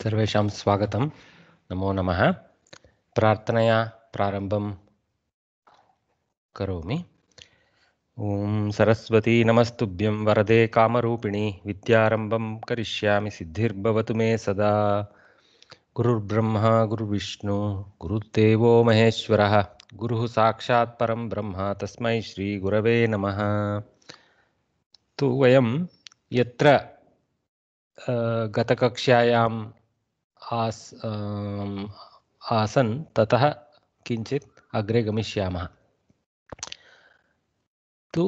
सर्वेषां स्वागत नमो नम प्रार्थनया प्रारंभ कौमी ओं सरस्वती नमस्तुभ्यं वरदे कामिणी विद्यारंभ क्या सिद्धिर्भवतु मे सदा गुरुर्ब्रह्मा गुरुविष्णु गुरुदेव महेश्वर गुरु साक्षात्म ब्रह्म तस्म श्रीगुरव नम तो वयं यत्र गतकक्षायां आसन् ततः किञ्चित् अग्रे गमिष्यामः तु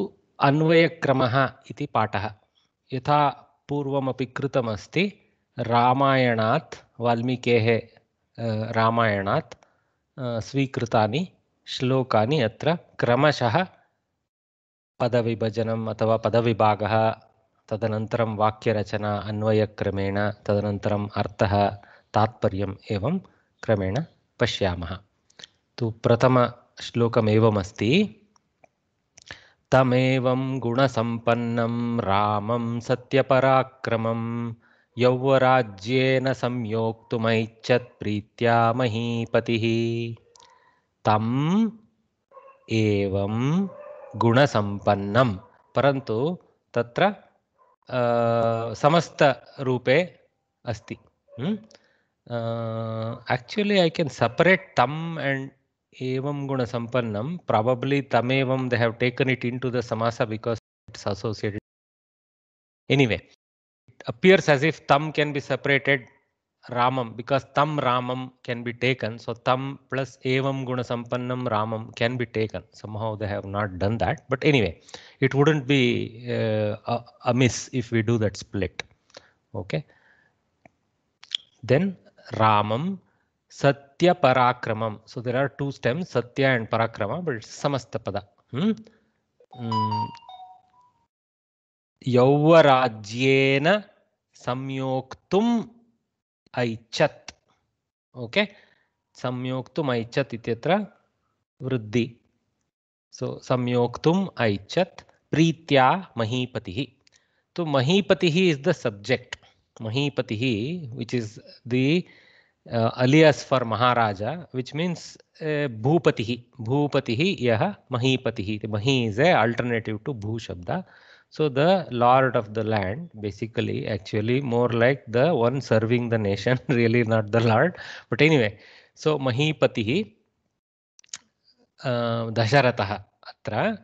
अन्वयक्रमः इति पाठः यथा पूर्वमपि कृतमस्ति रामायणात् वाल्मीकेः रामायणात् स्वीकृतानि श्लोकानि अत्र क्रमशः पदविभजनम् अथवा पदविभागः तदनन्तरं वाक्यरचना अन्वयक्रमेण तदनन्तरम् अर्थः तात्पर्य एवं क्रमेण पश्यामः तु प्रथमश्लोकमेवमस्ति तमेवं गुणसम्पन्नं रामं सत्यपराक्रम यौवराज्येन संयोक्तुमैच्छत्प्रीत्या महीपतिः तम् एवं गुणसम्पन्नं परन्तु तत्र समस्तरूपे अस्ति Uh, actually, I can separate tam and evam guna sampannam. Probably tam evam they have taken it into the samasa because it's associated. Anyway, it appears as if tam can be separated ramam because tam ramam can be taken. So tam plus evam guna sampannam ramam can be taken. Somehow they have not done that. But anyway, it wouldn't be uh, amiss if we do that split. Okay. Then ಸತ್ಯ ಪರಾಕ್ರಮಂ so there are two stems ಸತ್ಯ and ಪರಕ್ರಮ but ಸಮಸ್ತ ಪದ ಯೌವರ ಐಚ್ಛತ್ okay ಇತ್ಯತ್ರ ವೃದ್ಧಿ ಸೊ ಸಂಯೋಕ್ತು ಐಚ್ಛತ್ ಪ್ರೀತ್ಯ ಮಹೀಪತಿ ಸೊ ಮಹೀಪತಿ ಇಸ್ ದ ಸಬ್ಜೆಕ್ಟ್ ಮಹೀಪತಿ which is the uh, alias for Maharaja, which means uh, Bhupatihi. Bhupatihi yaha Mahipatihi. Mahi is a alternative to Bhu So the lord of the land, basically, actually more like the one serving the nation, really not the lord. But anyway, so Mahipatihi uh, Dasharataha Atra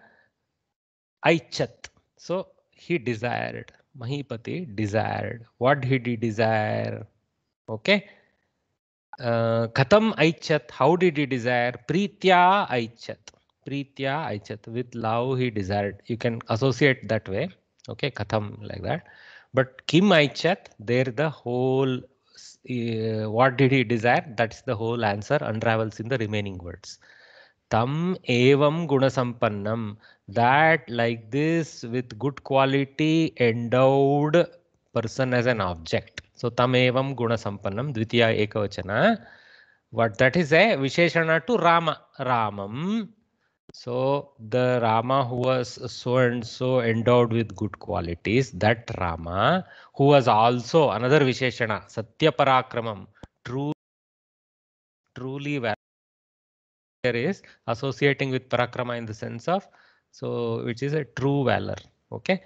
Aichat. So he desired. Mahipati desired. What did he desire? Okay. Uh, Katam Aichat, how did he desire? Pritya Aichat. Pritya Aichat, with love he desired. You can associate that way. Okay, Katam like that. But Kim Aichat, there the whole, uh, what did he desire? That's the whole answer unravels in the remaining words. Tam evam gunasampannam, that like this with good quality endowed person as an object so तमेव संपन्न द्वितीय एक वचना what that is a विशेषण to Ram Ram so the Ram whose so and so endowed with good quality that Ram whose also another विशेषण सत्यपराक्रम true truly valour is associating with पराक्रम in the sense of so which is a true valour okay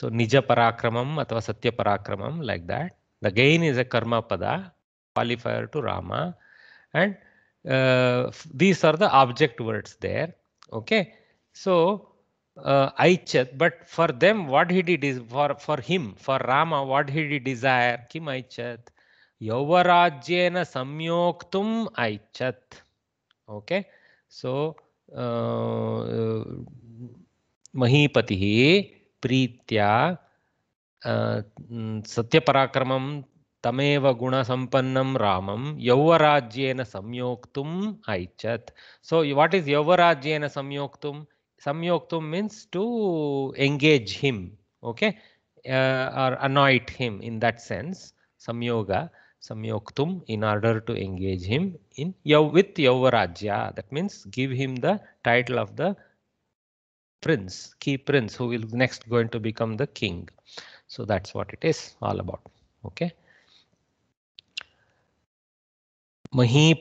so निज पराक्रम अथवा सत्य पराक्रम like that The gain is a karma pada qualifier to Rama and uh, these are the object words there. Okay, so uh, Aichat, but for them what he did is for, for him, for Rama, what he did desire, Kim Aichat, Yavarajyena Samyoktum Aichat. Okay, so uh, uh Mahipati Pritya ಸತ್ಯಪರಾಕ್ರಮಂ ತಮೇವ ಗುಣಸಂಪನ್ನಂ ರಾಮಂ ಯೌವರಾಜ್ಯೇನ ಸಂಯೋಕ್ತುಂ ಐಚ್ಛತ್ so what is ಯೌವರಾಜ್ಯೇನ ಸಂಯೋಕ್ತುಂ ಸಂಯೋಕ್ತುಂ means to engage him, okay, or anoint him in that sense. Samyoga, samyoktum in order to engage him in yav with yavarajya that means give him the title of the prince key prince who will next going to become the king so that's what it is all about. Okay.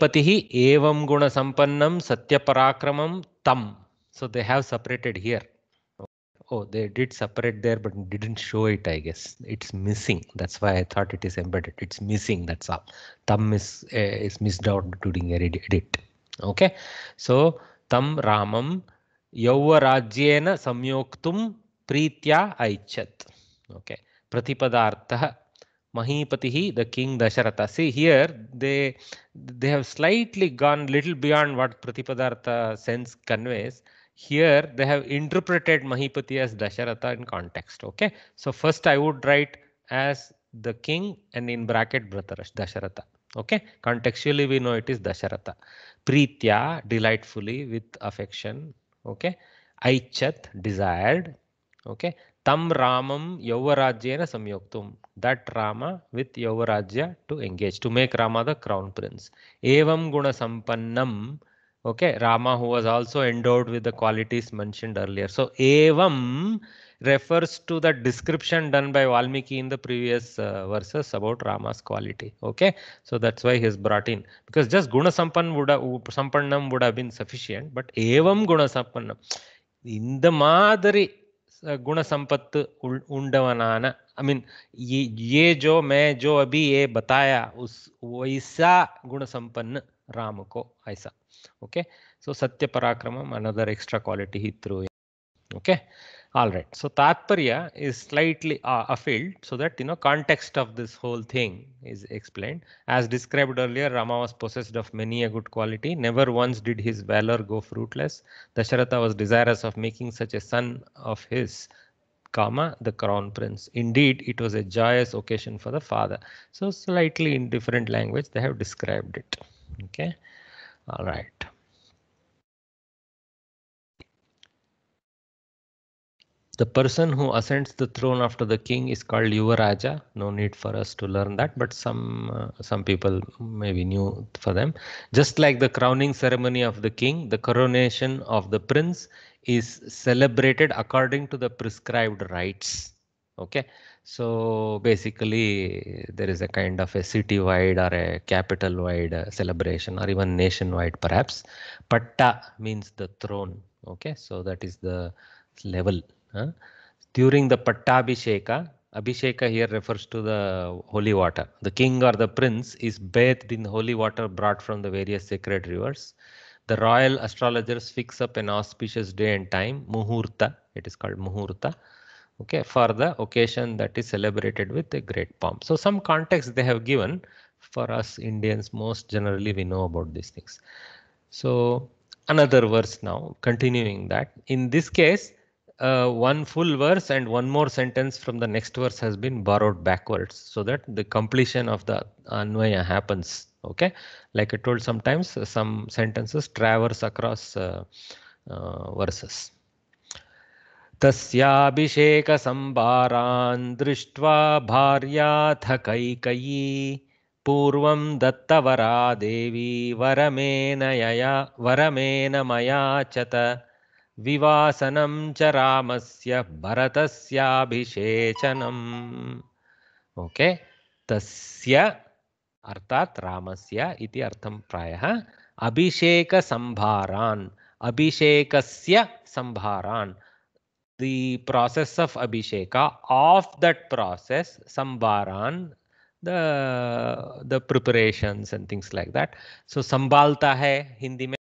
patihi evam guna sampannam satya parakramam tam. So they have separated here. Oh, they did separate there, but didn't show it, I guess. It's missing. That's why I thought it is embedded. It's missing. That's all. Tam is, uh, is missed out during edit. Okay. So tam ramam yauvarajyena samyoktum prithya aichat. Okay, Pratipadartha Mahipatihi, the king Dasharatha. See here, they they have slightly gone little beyond what Pratipadartha sense conveys. Here they have interpreted Mahipati as Dasharatha in context. Okay, so first I would write as the king and in bracket Bratarash Dasharatha. Okay, contextually we know it is Dasharatha. Pritya, delightfully with affection. Okay, Aichat, desired. Okay, Tam Ramam Yavarajyena Samyoktum. That Rama with Yavarajya to engage, to make Rama the crown prince. Evam Guna Sampannam. Okay, Rama who was also endowed with the qualities mentioned earlier. So, Evam refers to the description done by Valmiki in the previous uh, verses about Rama's quality. Okay, so that's why he is brought in because just Guna Sampan would have, Sampannam would have been sufficient, but Evam Guna Sampannam. இந்த மாதிரி गुण संपत्त उंडवनाना I mean ये ये जो मैं जो अभी ये बताया उस वैसा गुण संपन्न राम को ऐसा ओके सो सत्य पराक्रम another extra quality he through okay All right. So Tatparya is slightly uh, a field so that, you know, context of this whole thing is explained. As described earlier, Rama was possessed of many a good quality. Never once did his valor go fruitless. Dasharatha was desirous of making such a son of his, Kama, the crown prince. Indeed, it was a joyous occasion for the father. So slightly in different language, they have described it. Okay. All right. The person who ascends the throne after the king is called Yuvaraja. No need for us to learn that, but some uh, some people maybe knew for them. Just like the crowning ceremony of the king, the coronation of the prince is celebrated according to the prescribed rites. Okay, so basically there is a kind of a city-wide or a capital-wide uh, celebration, or even nation-wide perhaps. Patta means the throne. Okay, so that is the level during the Pattabhisheka, Abhisheka here refers to the holy water. The king or the prince is bathed in holy water brought from the various sacred rivers. The royal astrologers fix up an auspicious day and time, Muhurta, it is called Muhurta, okay, for the occasion that is celebrated with a great pomp. So some context they have given for us Indians, most generally we know about these things. So another verse now, continuing that. In this case, uh, one full verse and one more sentence from the next verse has been borrowed backwards so that the completion of the anvaya happens okay like i told sometimes some sentences traverse across uh, uh, verses तस्याभिषेकसम्भारान् दृष्ट्वा भार्याथ कैकयी पूर्वं दत्तवरा देवी वरमेन यया वरमेन मयाचत विवासन चम से Bharat okay तस्य अर्थात रामस्य इति अर्थम प्राय अभिषेक संभारा अभिषेक संभारान द प्रोसेस ऑफ अभिषेक ऑफ दट प्रोसेस संभारान The the preparations and things like that. So sambalta hai Hindi mein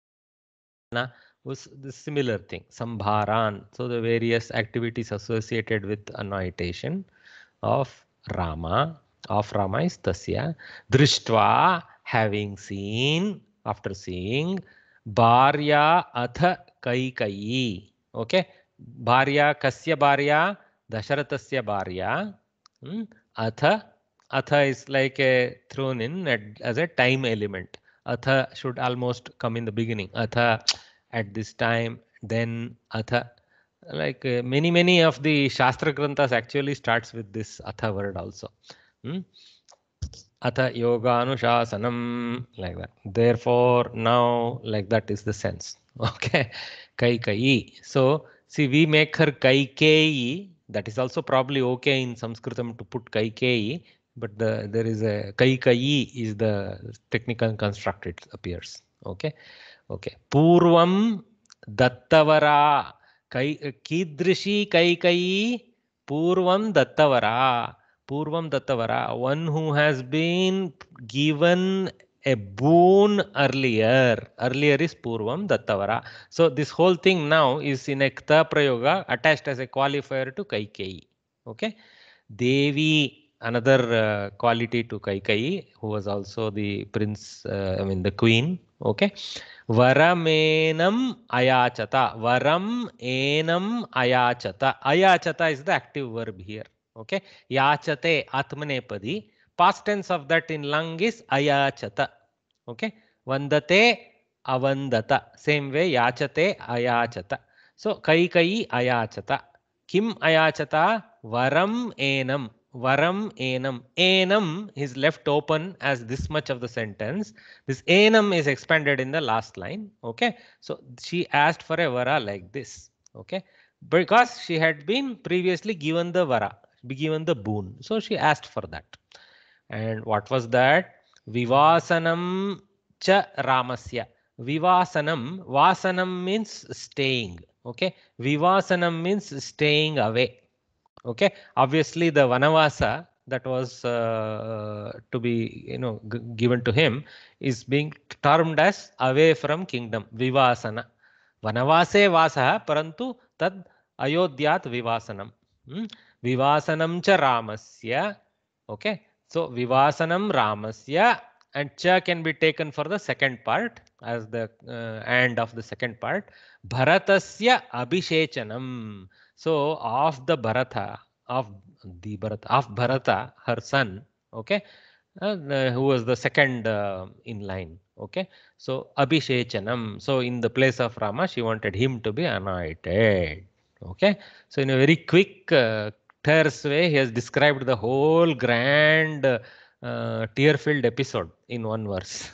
na was the similar thing, Sambharan. So the various activities associated with annotation of Rama, of Rama is Tasya. Drishtva, having seen, after seeing, Bharya Atha Kaikayi. Okay, Bharya Kasya Bharya, Dasharatasya Bharya. Hmm? Atha, Atha is like a thrown in as a time element. Atha should almost come in the beginning. Atha at this time, then Atha. Like uh, many, many of the Shastra Granthas actually starts with this Atha word also. Hmm? Atha Yoga Anushasanam, like that. Therefore, now, like that is the sense. Okay. Kai Kai. So, see, we make her Kai Kei. That is also probably okay in Sanskritam to put Kai Kei, but the, there is a kai kai is the technical construct it appears okay okay पूर्वं दत्तवरा कै kai eh, kai. पूर्वं dattavara. पूर्वं दत्तवरा one who has been given a boon earlier earlier is purvam dattavara so this whole thing now is in ekta prayoga attached as a qualifier to kai kai. okay devi another eh, quality to kai kai, who was also the prince eh, i mean the queen okay వరమేనం అయాచత వరం ఏనం అయాచత అయాచత is the active verb here okay యాచతే ఆత్మనేపది past tense of that in లంగ్ is అయాచత ఓకే వందతే అవందత సేమ్ వే యాచతే అయాచత సో కై కై అయాచత కిం అయాచత వరం ఏనం Varam enam. Enam is left open as this much of the sentence. This enam is expanded in the last line. Okay. So she asked for a vara like this. Okay. Because she had been previously given the vara, given the boon. So she asked for that. And what was that? Vivasanam cha ramasya. Vivasanam. Vasanam means staying. Okay. Vivasanam means staying away okay obviously the vanavasa that was uh, to be you know given to him is being termed as away from kingdom vivasana vanavase vasaha parantu tad ayodhyat vivasanam hmm? vivasanam cha ramasya okay so vivasanam ramasya and cha can be taken for the second part as the uh, of the second part bharatasya abhishechanam so of the Bharata, of the Bharata, of Bharata, her son, okay, and, uh, who was the second uh, in line, okay. So Abhishechanam. So in the place of Rama, she wanted him to be anointed, okay. So in a very quick, uh, terse way, he has described the whole grand, uh, tear-filled episode in one verse.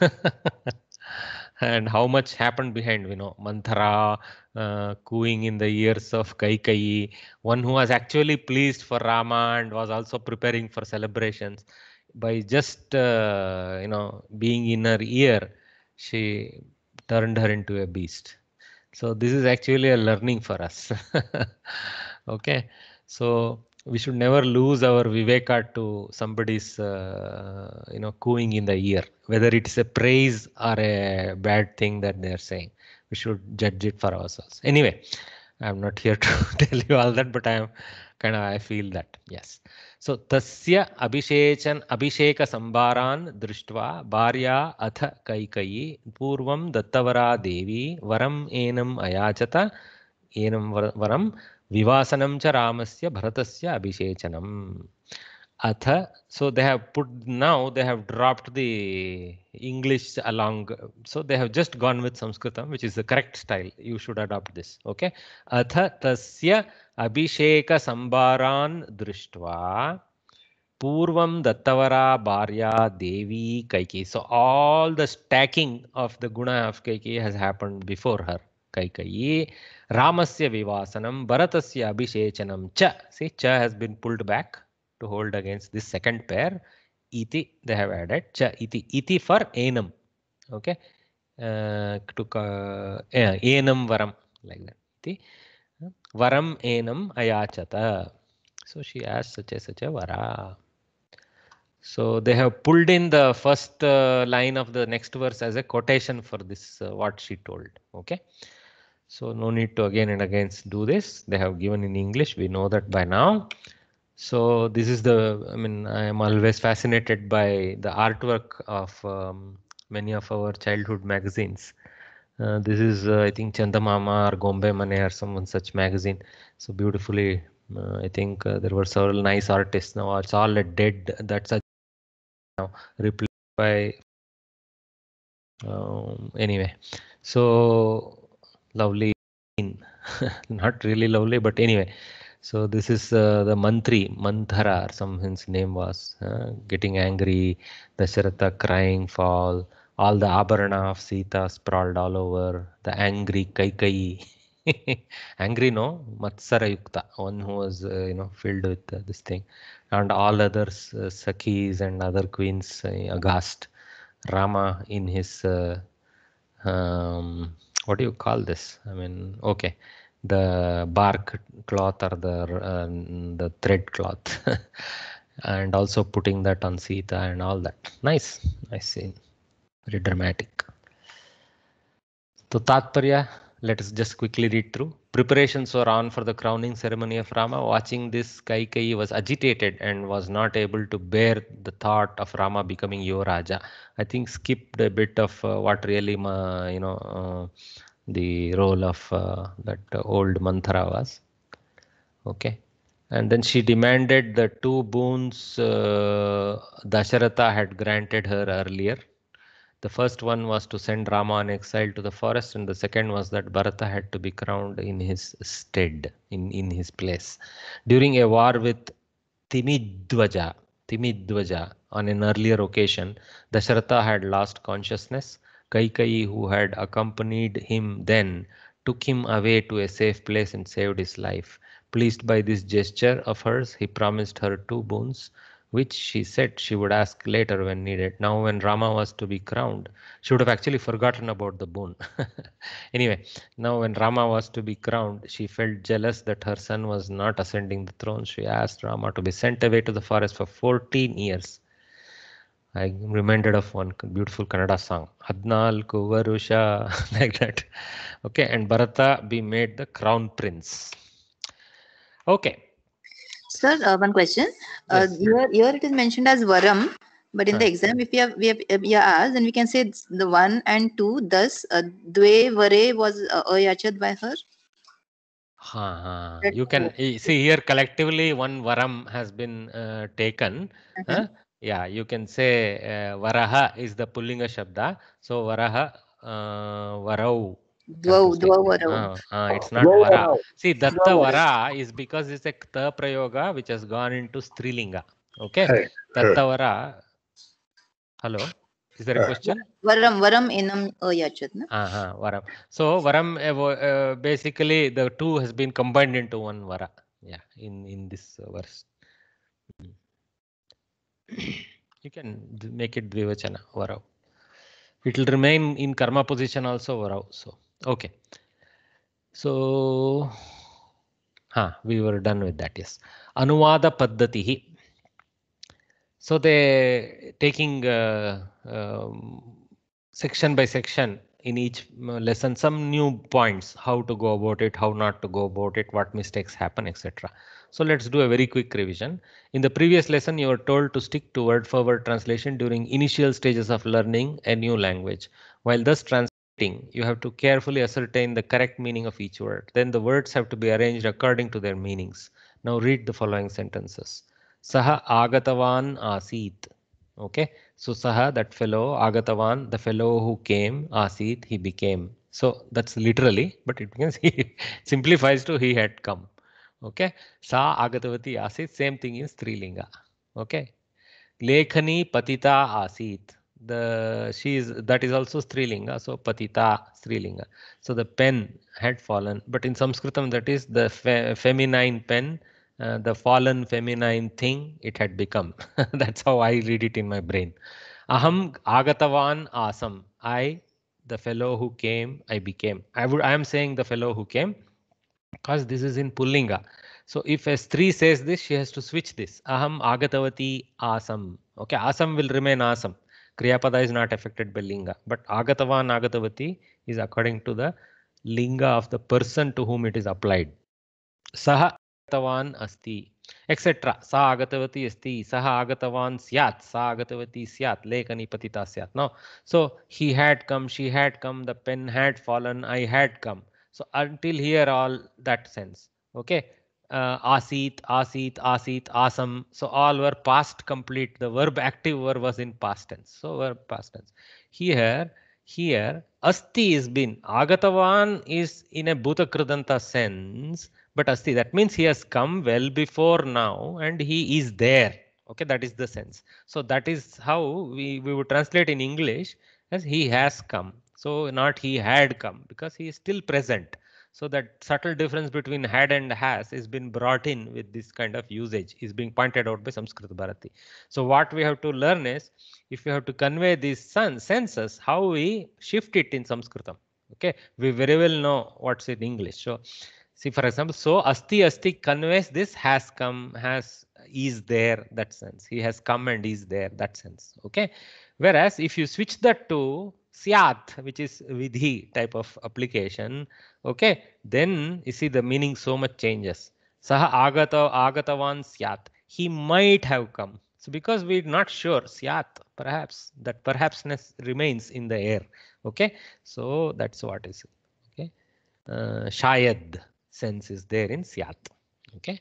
and how much happened behind, you know, Manthara uh, cooing in the ears of Kaikeyi, one who was actually pleased for Rama and was also preparing for celebrations. By just uh, you know being in her ear, she turned her into a beast. So this is actually a learning for us. okay, so we should never lose our viveka to somebody's uh, you know cooing in the ear, whether it's a praise or a bad thing that they are saying we should judge it for ourselves. Anyway, I'm not here to tell you all that, but I am kind of I feel that yes. So tasya abhishechan abhisheka sambaran drishtva barya atha kaikayi purvam dattavara devi varam enam ayachata enam varam vivasanam cha ramasya bharatasya abhishechanam. Atha. So they have put now they have dropped the English along. So they have just gone with Sanskritam, which is the correct style. You should adopt this. Okay. Atha tasya abhisheka sambaran drishtva. Purvam Dattavara Bharya Devi Kaiki. So all the stacking of the guna of Kaiki has happened before her. Kaikai. Ramasya Vivasanam Bharatasya Abhishechanam Cha. See, Cha has been pulled back. to hold against this second pair iti they have added cha iti iti for anum. okay uh, to uh, anam varam like that iti varam anum ayachata so she asked such a such a vara so they have pulled in the first uh, line of the next verse as a quotation for this uh, what she told okay so no need to again and again do this they have given in english we know that by now so this is the i mean i am always fascinated by the artwork of um, many of our childhood magazines uh, this is uh, i think chandamama or gombe mane or someone such magazine so beautifully uh, i think uh, there were several nice artists now it's all dead that's a now replaced by um, anyway so lovely not really lovely but anyway so this is uh, the Mantri, Manthara, or some name was, uh, getting angry, Dasharatha crying fall, all the Abharana of Sita sprawled all over, the angry Kaikai. angry no, Matsara Yukta, one who was, uh, you know, filled with uh, this thing. And all other uh, Sakhis and other queens uh, aghast. Rama in his, um, what do you call this? I mean, okay the bark cloth or the uh, the thread cloth and also putting that on Sita and all that. Nice, I see. Very dramatic. So Tatparya, let us just quickly read through. Preparations were on for the crowning ceremony of Rama. Watching this, Kaikeyi was agitated and was not able to bear the thought of Rama becoming your raja. I think skipped a bit of uh, what really, uh, you know, uh, the role of uh, that old Manthara was. Okay. And then she demanded the two boons uh, Dasharatha had granted her earlier. The first one was to send Rama in exile to the forest, and the second was that Bharata had to be crowned in his stead, in, in his place. During a war with Timidvaja, Timidvaja on an earlier occasion, Dasharatha had lost consciousness Kaikai, who had accompanied him then, took him away to a safe place and saved his life. Pleased by this gesture of hers, he promised her two boons, which she said she would ask later when needed. Now, when Rama was to be crowned, she would have actually forgotten about the boon. anyway, now when Rama was to be crowned, she felt jealous that her son was not ascending the throne. She asked Rama to be sent away to the forest for 14 years. I'm reminded of one beautiful Kannada song, Adnal Varusha, like that. Okay, and Bharata be made the crown prince. Okay. Sir, uh, one question. Uh, yes. Uh, here, here it is mentioned as Varam, but in the exam, if we have we have we are asked, then we can say the one and two. Thus, uh, Dve Vare was uh, by her. ha. You can uh, eh, see here collectively one Varam has been uh, taken. Uh-huh. Huh? yeah you can say uh, varaha is the pullinga shabda so varaha uh, varau varau. Uh, uh, it's not vara. See, datta vara is because it's a kta prayoga which has gone into strilinga. Okay. datta vara. Hello. Is there a uh, question? Varam, varam enam ayachat. Uh-huh, varam. So varam uh, basically the two has been combined into one vara. Yeah, in in this verse. Hmm you can make it Dvivachana Varau. It will remain in karma position also Varau. So, okay. So, huh, we were done with that. Yes. Anuvada Paddatihi. So they taking uh, um, section by section in each uh, lesson some new points, how to go about it, how not to go about it, what mistakes happen, etc. So let's do a very quick revision. In the previous lesson, you were told to stick to word for word translation during initial stages of learning a new language. While thus translating, you have to carefully ascertain the correct meaning of each word. Then the words have to be arranged according to their meanings. Now read the following sentences. Saha agatavan asit. Okay. So Saha, that fellow, Agatavan, the fellow who came, Asit, he became. So that's literally, but it means he simplifies to he had come. Okay. Sa Agatavati Asit, same thing in Strilinga. Okay. Lekhani Patita Asit. The she is that is also Strilinga. So Patita Strilinga. So the pen had fallen, but in Sanskritam that is the fe feminine pen uh, the fallen feminine thing it had become. That's how I read it in my brain. Aham agatavan asam. I, the fellow who came, I became. I would. I am saying the fellow who came, because this is in Pullinga. So if S3 says this, she has to switch this. Aham agatavati asam. Okay, asam will remain asam. Kriyapada is not affected by linga, but agatavan agatavati is according to the linga of the person to whom it is applied. Saha गतवान् अस्ति etcetera सा आगतवती अस्ति सः आगतवान् स्यात् सा आगतवती स्यात् लेखनी पतिता स्यात् no so he had come she had come, the pen had fallen I had come so until here all that sense okay uh, asit asit asit asam so all were past complete the verb active verb was in past tense so verb past tense here here asti is been agatavan is in a bhutakridanta sense but Asti, uh, that means he has come well before now and he is there. Okay, that is the sense. So that is how we, we would translate in English as he has come. So not he had come because he is still present. So that subtle difference between had and has is been brought in with this kind of usage is being pointed out by Sanskrit Bharati. So what we have to learn is if we have to convey these senses, how we shift it in Sanskritam. Okay, we very well know what's in English. So see for example so asti asti conveys this has come has is there that sense he has come and is there that sense okay whereas if you switch that to syat which is vidhi type of application okay then you see the meaning so much changes saha agata agatavan syat he might have come so because we're not sure syat perhaps that perhapsness remains in the air okay so that's what is okay uh, shayad sense is there in Siat. Okay.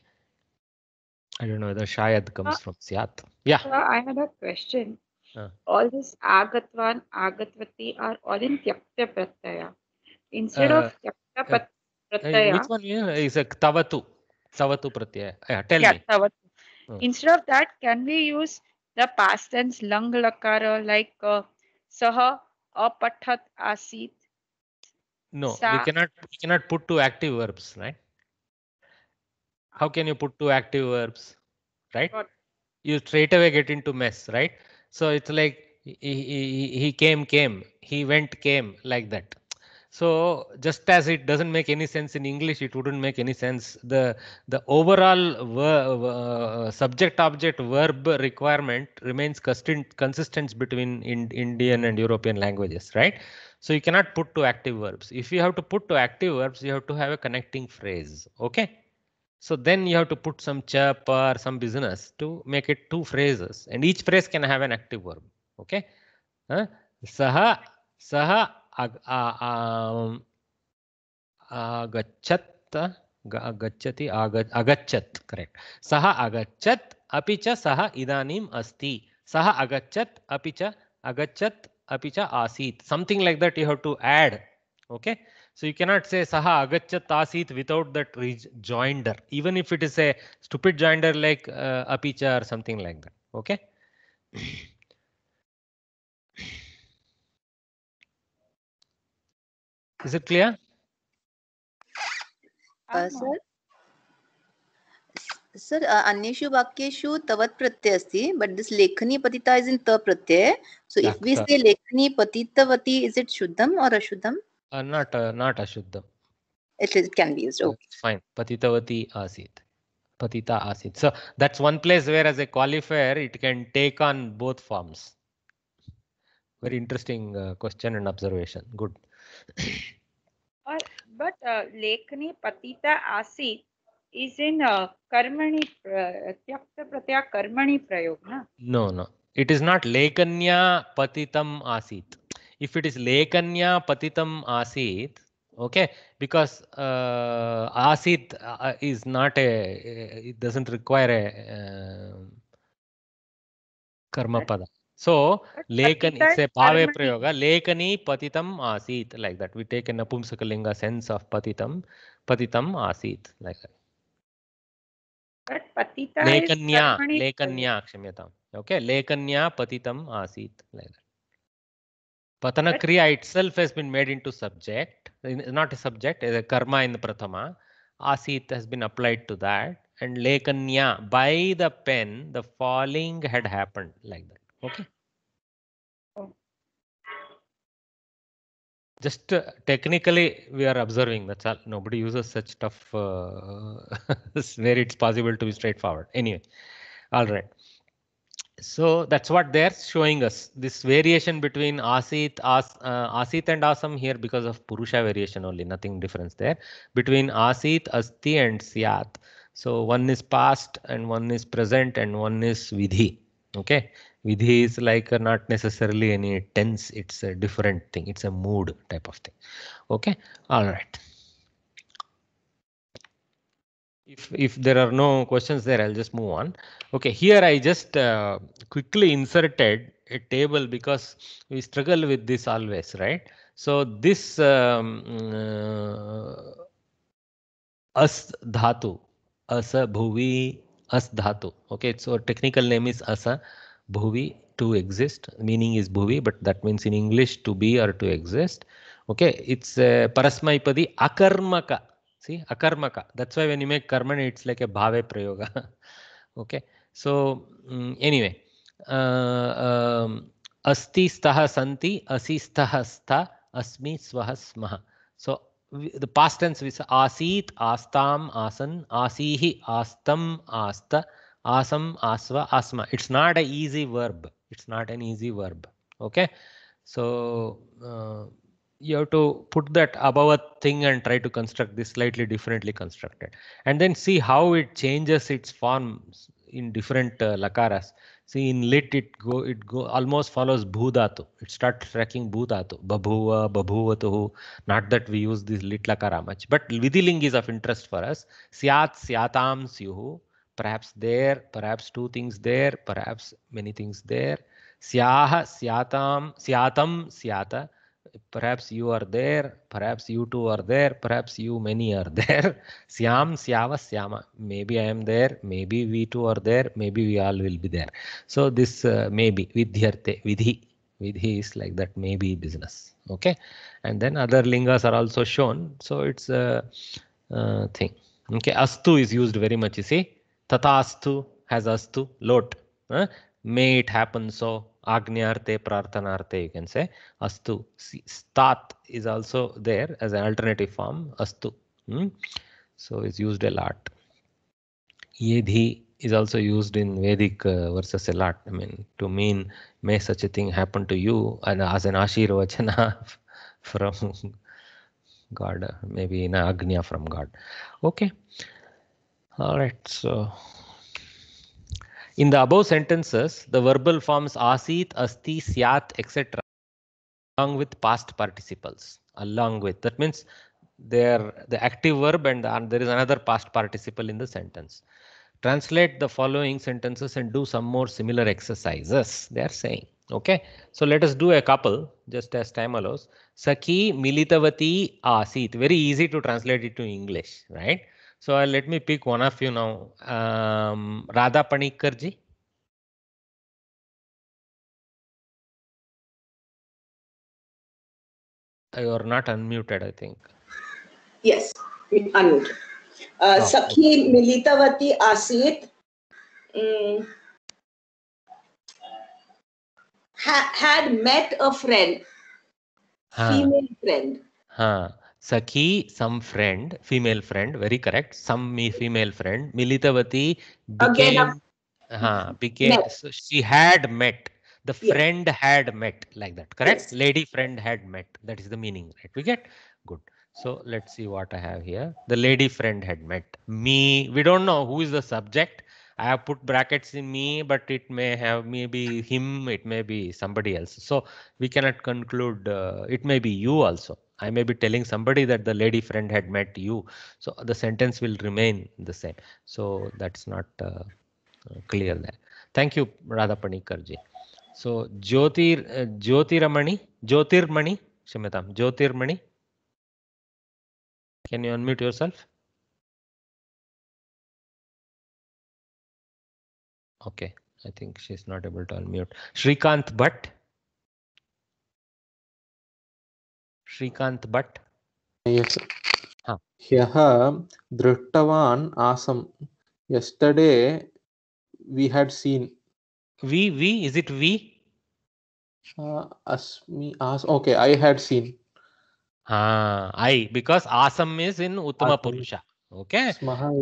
I don't know whether Shayad comes uh, from Siat. Yeah. Uh, I had a question. Uh. All this Agatvan, Agatvati are all in Tyakta Pratyaya. Instead uh, of Tyakta Pratyaya. which one is a Tavatu? Tavatu Pratyaya. Yeah, tell yeah, me. Tavatu. Hmm. Instead of that, can we use the past tense Lang Lakara like uh, Saha Apathat Asit? No, Sa we cannot we cannot put two active verbs, right? How can you put two active verbs, right? You straight away get into mess, right? So it's like he, he, he came, came, he went, came like that. So just as it doesn't make any sense in English, it wouldn't make any sense. The the overall uh, subject object verb requirement remains consistent consistent between in Indian and European languages, right? So you cannot put to active verbs. If you have to put to active verbs, you have to have a connecting phrase. OK, so then you have to put some chirp or some business to make it two phrases and each phrase can have an active verb. OK, uh, saha saha ag, uh, agachat agachati agachat correct. Saha agachat apicha saha idanim asti. Saha agachat apicha agachat apicha asit. Something like that you have to add. Okay. So you cannot say saha agachat asit without that joinder, even if it is a stupid joinder like uh, apicha or something like that. Okay. Is it clear? Uh, sir? Sir अन्यु वाक्यु तवत् प्रत्यय अस्त but this लेखनी पतिता is in त प्रत्यय so if we से लेखनी पतितवती इज इट शुद्धम और अशुद्धम नॉट नॉट अशुद्धम it is can be used okay fine पतितवती आसीत पतिता आसीत so that's one place where as a qualifier it can take on both forms very interesting question and observation good but लेखनी पतिता आसीत is in uh, karmani pratyakta pratya karmani prayog na no no it is not lekanya patitam asit if it is lekanya patitam asit okay because uh, asit uh, is not a uh, it doesn't require a uh, karma pada so lekani is a bhave prayoga lekani patitam asit like that we take a napumsakalinga sense of patitam patitam asit like that लेखन्या पतन क्रिया it self in प्रथम आसीत to that and falling had happen like that okay just uh, technically we are observing that's all nobody uses such stuff uh, where it's possible to be straightforward anyway all right so that's what they're showing us this variation between asit as uh, asit and asam here because of purusha variation only nothing difference there between asit asti and syat so one is past and one is present and one is vidhi okay Vidhi is like a, uh, not necessarily any tense. It's a different thing. It's a mood type of thing. OK, all right. If, if there are no questions there, I'll just move on. OK, here I just uh, quickly inserted a table because we struggle with this always, right? So this um, uh, as dhatu, asa bhuvi as dhatu. Okay, so technical name is asa. bhuvi to exist meaning is bhuvi but that means in english to be or to exist okay it's uh, parasmaipadi akarmaka see akarmaka that's why when you make karma it's like a bhave prayoga okay so um, anyway uh, um, asti stah santi asi stah sta asmi swah smaha so the past tense is asit astam asan asihi astam asta asam, asva, asma. It's not an easy verb. It's not an easy verb. Okay. So uh, you have to put that above a thing and try to construct this slightly differently constructed. And then see how it changes its forms in different uh, lakaras. See in lit it go it go almost follows bhudatu. It starts tracking bhudatu. Babhuva, babhuvatuhu. Not that we use this lit lakara much, but vidiling is of interest for us. Syat, syatam, syuhu perhaps there, perhaps two things there, perhaps many things there. Syaha, syatam, syatam, syata. Perhaps you are there, perhaps you two are there, perhaps you many are there. Syam, syava, syama. Maybe I am there, maybe we two are there, maybe we all will be there. So this uh, maybe, vidyarte, vidhi. Vidhi is like that maybe business. Okay. And then other lingas are also shown. So it's a uh, thing. Okay. Astu is used very much, you see. तथास्तु has astu lot. Huh? May it happen so. Agnyarte prarthanarte you can say astu. Stat is also there as an alternative form astu. Hmm? So it's used a lot. Yedhi is also used in Vedic uh, verses a lot. I mean to mean may such a thing happen to you and as an ashirvachana from God, maybe in agnya from God. Okay. All right, so in the above sentences, the verbal forms asit, asti, syat, etc. along with past participles, along with. That means there the active verb and, the, and there is another past participle in the sentence. Translate the following sentences and do some more similar exercises, they are saying. Okay, so let us do a couple just as time allows. Saki militavati asit. Very easy to translate it to English, right? So uh, let me pick one of you now. Um, Radha ji Panikkarji. You're not unmuted, I think. Yes, unmuted Uh, oh. Sakhi Militavati Asit. Um, ha- had met a friend, huh. female friend. Huh. Sakhi, some friend, female friend, very correct. Some female friend, Militavati became, Again, uh, became so she had met. The yes. friend had met like that, correct? Yes. Lady friend had met. That is the meaning, right? We get good. So let's see what I have here. The lady friend had met me. We don't know who is the subject. I have put brackets in me, but it may have maybe him, it may be somebody else. So we cannot conclude. Uh, it may be you also. I may be telling somebody that the lady friend had met you. So the sentence will remain the same. So that's not uh, uh clear there. Thank you, Radha Panikarji. So Jyotir, uh, Jyotiramani, Jyotirmani, Shamitam, Jyotirmani. Can you unmute yourself? Okay, I think she's not able to unmute. Shrikant Bhatt. Shrikant but yes. huh. ह्यः दृष्टवान् Yesterday, we had seen we we is it we uh, as okay i had seen ah i because asam is in uttama purusha okay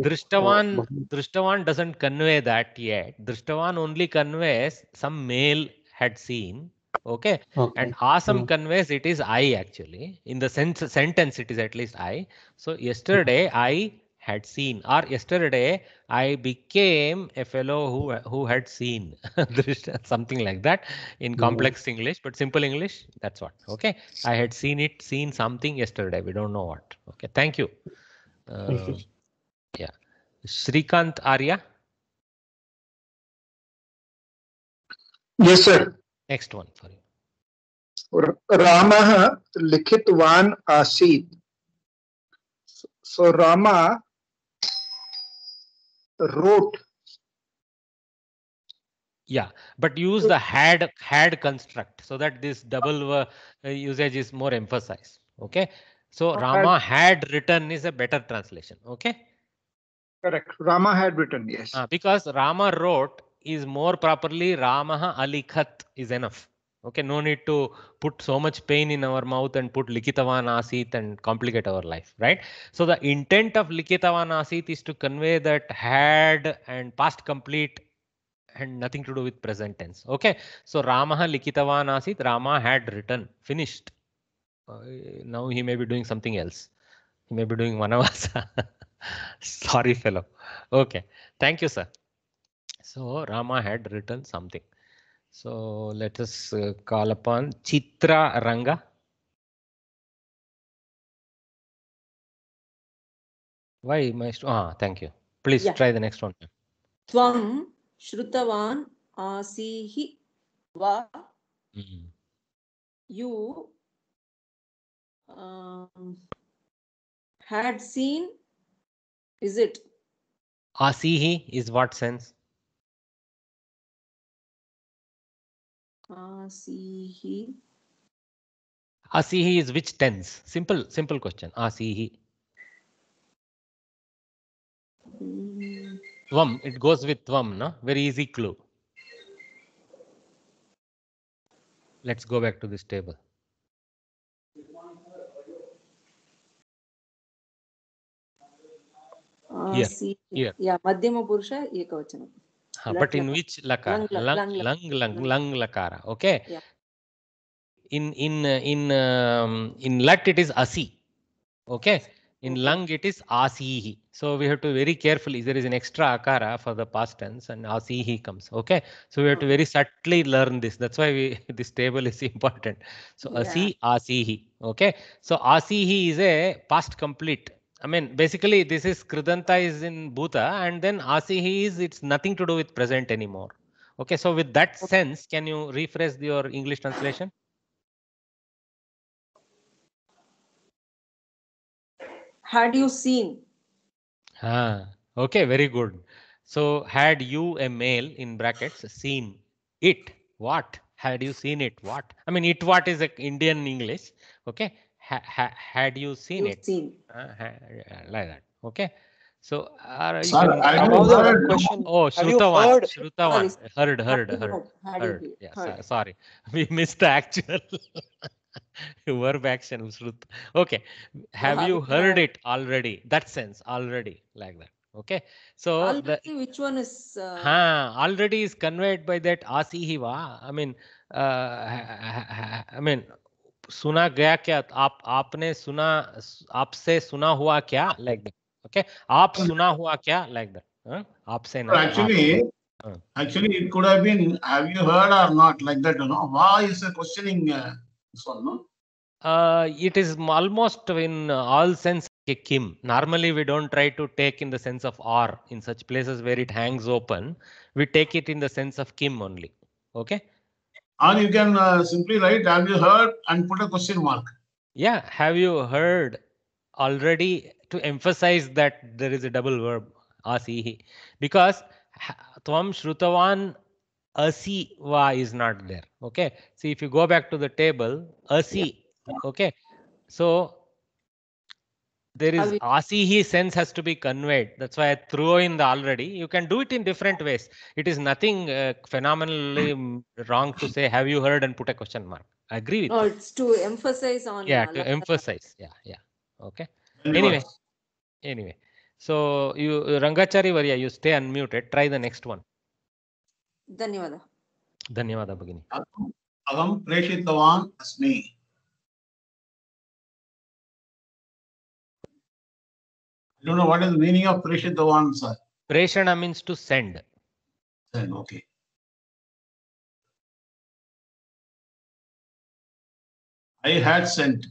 drishtavan drishtavan doesn't convey that yet drishtavan only conveys some male had seen Okay? okay? and hasam yeah. conveys it is i actually in the sense sentence it is at least i so yesterday i had seen or yesterday i became a fellow who who had seen something like that in hmm. complex yeah. english but simple english that's what okay i had seen it seen something yesterday we don't know what okay thank you uh, yeah shrikant arya yes sir next one for you ramah likhitvan asid. so rama wrote yeah but use the had had construct so that this double uh, usage is more emphasized okay so rama had written is a better translation okay correct rama had written yes uh, because rama wrote is more properly Ramaha Alikhat is enough. Okay, no need to put so much pain in our mouth and put Likitavan Asit and complicate our life, right? So the intent of Likitavan Asit is to convey that had and past complete and nothing to do with present tense. Okay, so Ramaha Likitavan Asit, Rama had written, finished. Uh, now he may be doing something else. He may be doing us. Sorry, fellow. Okay, thank you, sir. So Rama had written something. So let us uh, call upon Chitra Ranga. Why my ah thank you. Please yeah. try the next one. Tvam Shrutavan Asihi Va mm-hmm. You um, had seen is it Asihi is what sense? Asihi. Asihi is which tense? Simple, simple question. Asihi. Mm. Tvam. It goes with tvam, no? Very easy clue. Let's go back to this table. Here. Here. Yeah, Yeah. Madhyama Purusha Ekavachanam but in which lakara? Lung, lung, lung, lung, lakara. Okay. Yeah. In in in um, in lat it is asi. Okay. In lung it is asihi. So we have to very carefully. There is an extra akara for the past tense and asihi comes. Okay. So we have to very subtly learn this. That's why we this table is important. So asi asihi. Okay. So asihi is a past complete I mean, basically, this is Kridanta is in Bhuta, and then Asihi is it's nothing to do with present anymore. Okay, so with that sense, can you rephrase your English translation? Had you seen? Ah, okay, very good. So had you a male in brackets seen it? What? Had you seen it? What? I mean, it what is a Indian English. Okay, ha, ha, had you seen You've it? Seen. Uh, like that. Okay. So, uh, Sir, I about the question. Oh, Shruta one, Heard, heard, heard. heard. Yeah, heard. Uh, sorry. We missed the actual verb action. Shruta. Okay. Have you heard it already? That sense, already, like that. Okay. So, the, which one is. Uh, ha, already is conveyed by that asihiva. I mean, uh, I mean, सुना गया क्या आप आपने सुना आपसे सुना हुआ क्या लाइक दैट ओके आप सुना हुआ क्या लाइक दैट आपसे ना actually actually it could have been have you heard or not like that you know why is a questioning uh, this one no uh, it is almost in all sense kim normally we don't try to take in the sense of or in such places where it hangs open we take it in the sense of kim only okay or you can uh, simply write have you heard and put a question mark yeah have you heard already to emphasize that there is a double verb asihi because tvam shrutavan asi va is not there okay see if you go back to the table asi okay so there is asihi sense has to be conveyed that's why i threw in the already you can do it in different ways it is nothing uh, phenomenally wrong to say have you heard and put a question mark i agree with oh, you. it's to emphasize on yeah uh, to emphasize yeah yeah okay anyway anyway so you rangachari varia you stay unmuted try the next one धन्यवाद धन्यवाद bagini अहं प्रेषितवान् don't know what is the meaning of Preshitavan, sir. Prashana means to send. Send, okay. I had sent.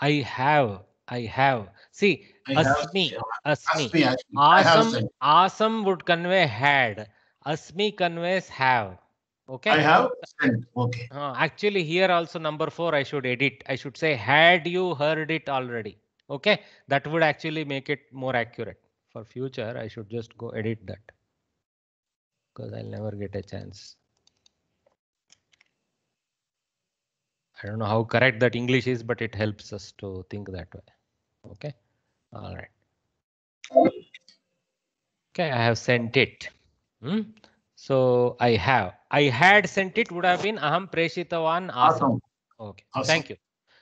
I have. I have. See, asmi, asmi, have, asmi. asmi. Asam, asam would convey had. Asmi conveys have. Okay. I have sent. Okay. Uh, actually, here also number four, I should edit. I should say, had you heard it already? Okay, that would actually make it more accurate. For future, I should just go edit that because I'll never get a chance. I don't know how correct that English is, but it helps us to think that way. Okay, all right. Okay, I have sent it. Hmm? So I have. I had sent it would have been Aham Preshitavan Awesome. Okay, awesome. thank you.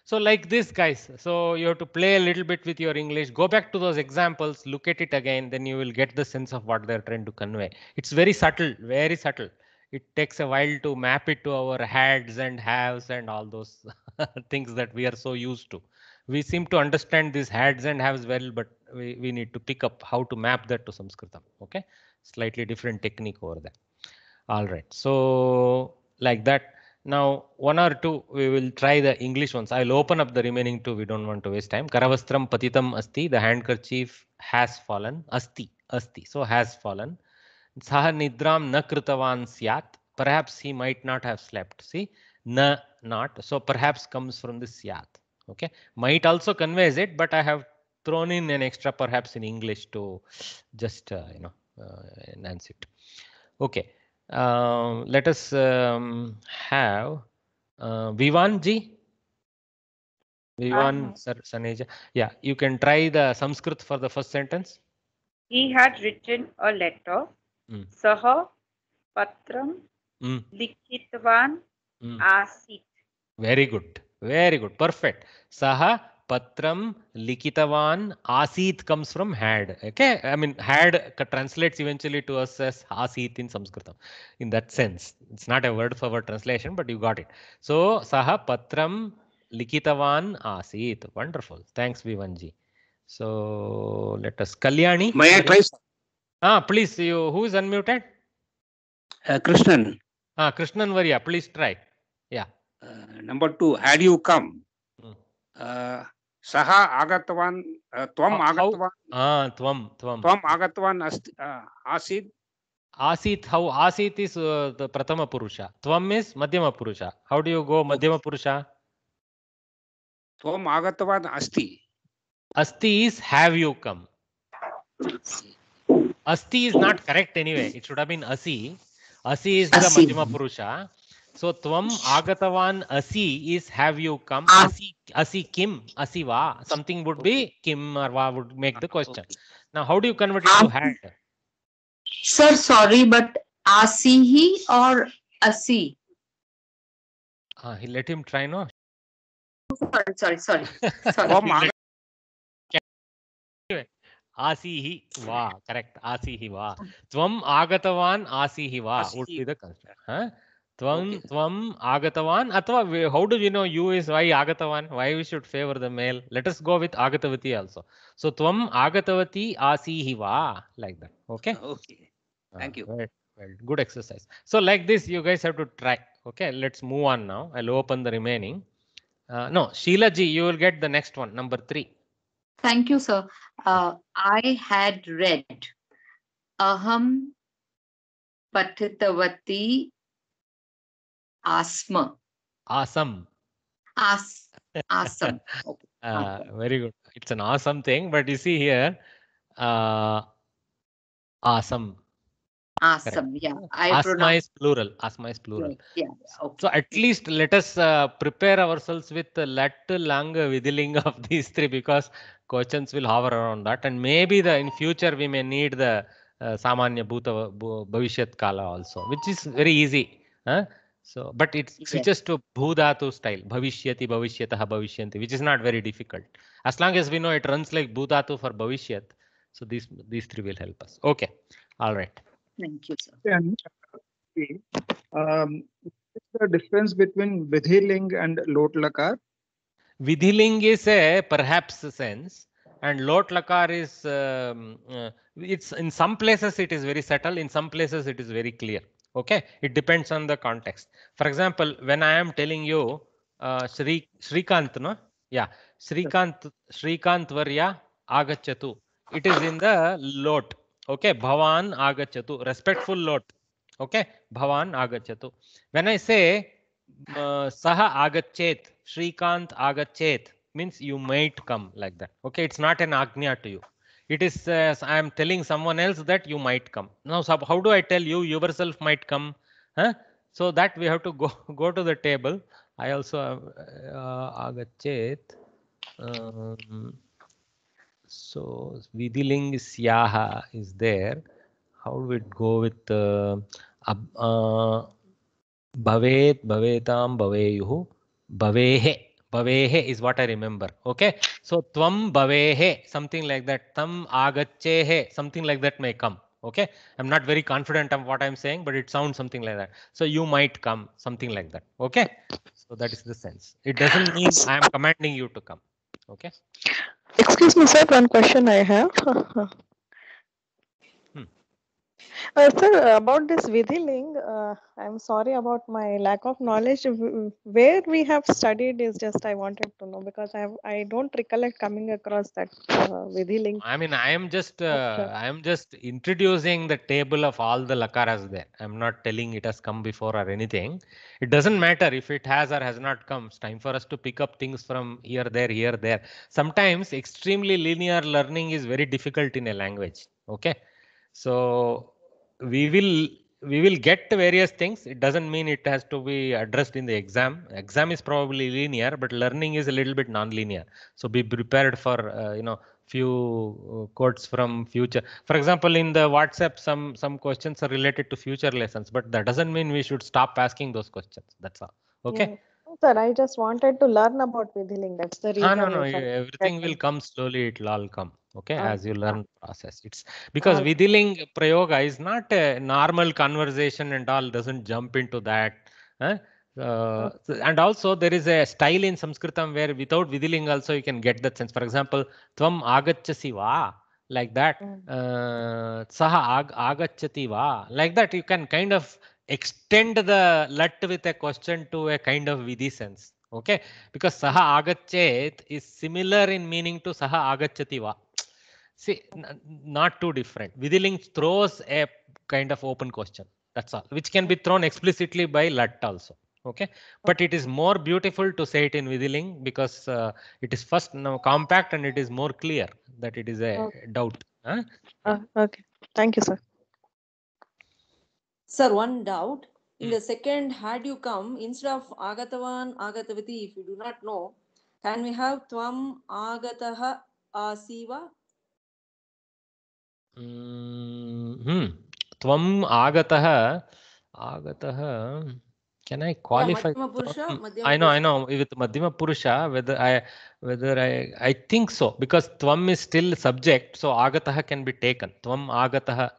So like this guys, so you have to play a little bit with your English, go back to those examples, look at it again, then you will get the sense of what they're trying to convey. It's very subtle, very subtle. It takes a while to map it to our heads and haves and all those things that we are so used to. We seem to understand these heads and haves well, but we, we need to pick up how to map that to Sanskritam. Okay, slightly different technique over there. All right, so like that now, one or two, we will try the English ones. I'll open up the remaining two. We don't want to waste time. Karavastram patitam asti. The handkerchief has fallen. Asti. Asti. So has fallen. Saha nidram na syat. Perhaps he might not have slept. See, na not. So perhaps comes from the syat. Okay. Might also conveys it, but I have thrown in an extra perhaps in English to just, uh, you know, uh, enhance it. Okay. Um, let us um, have uh, Vivan ji. Vivan sir, -huh. Saneja. Yeah, you can try the Sanskrit for the first sentence. He had written a letter. Mm. Saha patram mm. likhitvan mm. asit. Very good. Very good. Perfect. Saha Patram Likitavan Asit comes from had. Okay, I mean had translates eventually to us as Asit in Sanskritam. In that sense, it's not a word for word translation, but you got it. So Saha Patram Likitavan Asit. Wonderful. Thanks, Vivanji. So let us Kalyani. May I try? Ah, please. You who is unmuted? Uh, Krishnan. Ah, Krishnan Varia. Please try. Yeah. Uh, number two, had you come? Hmm. Uh, सः आगतवान् त्वम् आगतवान् त्वं त्वं त्वम् अस्ति गो मध्यम त्वम् अस्ति अस्ति इज हैव यू कम अस्ति is not correct anyway it should have been असी असी इज द पुरुष So tvam agatavan asi is have you come? Asi asi kim asi va something would be kim or va would make the question. Now how do you convert it to had? Sir, sorry, but asihi or asi? Uh, he let him try no. Sorry, sorry, sorry. sorry. ఆసీహి వా correct ఆసీహి వా త్వం ఆగతవాన్ ఆసీహి వా would be the construct Tvam okay. Tvam Agatavan. how do we know you is why Agatavan? Why we should favor the male? Let us go with Agatavati also. So Tvam Agatavati Asihiva. Like that. Okay. Okay. Thank uh, you. Well, good exercise. So like this, you guys have to try. Okay, let's move on now. I'll open the remaining. Uh, no, Sheila Ji, you will get the next one, number three. Thank you, sir. Uh, I had read Aham Patitavati asthma. Awesome. As- awesome. Uh, very good. It's an awesome thing, but you see here, uh, awesome. Awesome. Correct. Yeah. I asthma is plural. Asthma is plural. Yeah. Okay. So at least let us uh, prepare ourselves with the lat, lang, vidhiling of these three because questions will hover around that, and maybe the in future we may need the uh, samanya bhuta bhavishyat kala also, which is very easy. Huh? So, but it switches yes. to Bhudhatu style, Bhavishyati, Bhavishyataha, Bhavishyanti, which is not very difficult. As long as we know it runs like Bhudhatu for Bhavishyat. So these, these three will help us. Okay. All right. Thank you, sir. And, um, the difference between Vidhiling and Lotlakar? Vidhiling is a perhaps sense and Lotlakar is, um, uh, it's in some places it is very subtle, in some places it is very clear. Okay, it depends on the context. For example, when I am telling you uh, Shri Shrikant, no? Yeah, Shrikant Shrikant Varya Agachatu. It is in the lot. Okay, Bhavan Agachatu, respectful lot. Okay, Bhavan Agachatu. When I say uh, Agachet, Shrikant Agachet means you might come like that. Okay, it's not an agnya to you it is uh, i am telling someone else that you might come now how do i tell you yourself might come huh? so that we have to go go to the table i also uh, uh um, so vidiling is there how do we go with uh, uh, bhavet bhavetam bhavehe Bavehe is what I remember. Okay. So Tvam bavehe, something like that. Tam Agachehe, something like that may come. Okay. I'm not very confident of what I'm saying, but it sounds something like that. So you might come, something like that. Okay. So that is the sense. It doesn't mean I am commanding you to come. Okay. Excuse me, sir. One question I have. Uh, sir, about this Vidhi Ling, uh, I'm sorry about my lack of knowledge. Where we have studied is just I wanted to know because I have, I don't recollect coming across that uh, Vidhi Ling. I mean, I am just uh, I am just introducing the table of all the lakaras there. I'm not telling it has come before or anything. It doesn't matter if it has or has not come. It's time for us to pick up things from here, there, here, there. Sometimes extremely linear learning is very difficult in a language. Okay so we will we will get various things. It doesn't mean it has to be addressed in the exam. Exam is probably linear, but learning is a little bit non-linear. So be prepared for uh, you know few uh, quotes from future. For example, in the WhatsApp, some some questions are related to future lessons, but that doesn't mean we should stop asking those questions. That's all. Okay. Yeah. sir, I just wanted to learn about Vidhiling. That's the reason. Ah, no, no, everything will come slowly. It'll all come okay ah, as you learn process it's ah, because vidhiling prayoga is not a normal conversation and all doesn't jump into that huh? uh, uh and also there is a style in sanskritam where without vidhiling also you can get that sense for example tvam agacchasi va like that mm. uh, saha ag agacchati va like that you can kind of extend the lut with a question to a kind of vidhi sense okay because saha agachet is similar in meaning to saha agacchati va See, not too different. Withilink throws a kind of open question. That's all, which can be thrown explicitly by LUT also. Okay, but it is more beautiful to say it in Withilink because uh, it is first now compact and it is more clear that it is a doubt. Huh? Uh, okay, thank you, sir. Sir, one doubt. In hmm. the second, had you come, instead of Agatavan, Agatavati, if you do not know, can we have Tvam Agataha Asiva? त्वम् आगतः आगतः can I qualify? Yeah, Madhyama Purusha, I know, I know. With Madhyama Purusha, whether I, whether I, I think so because Tvam is still subject, so Agataha can be taken. Tvam Agataha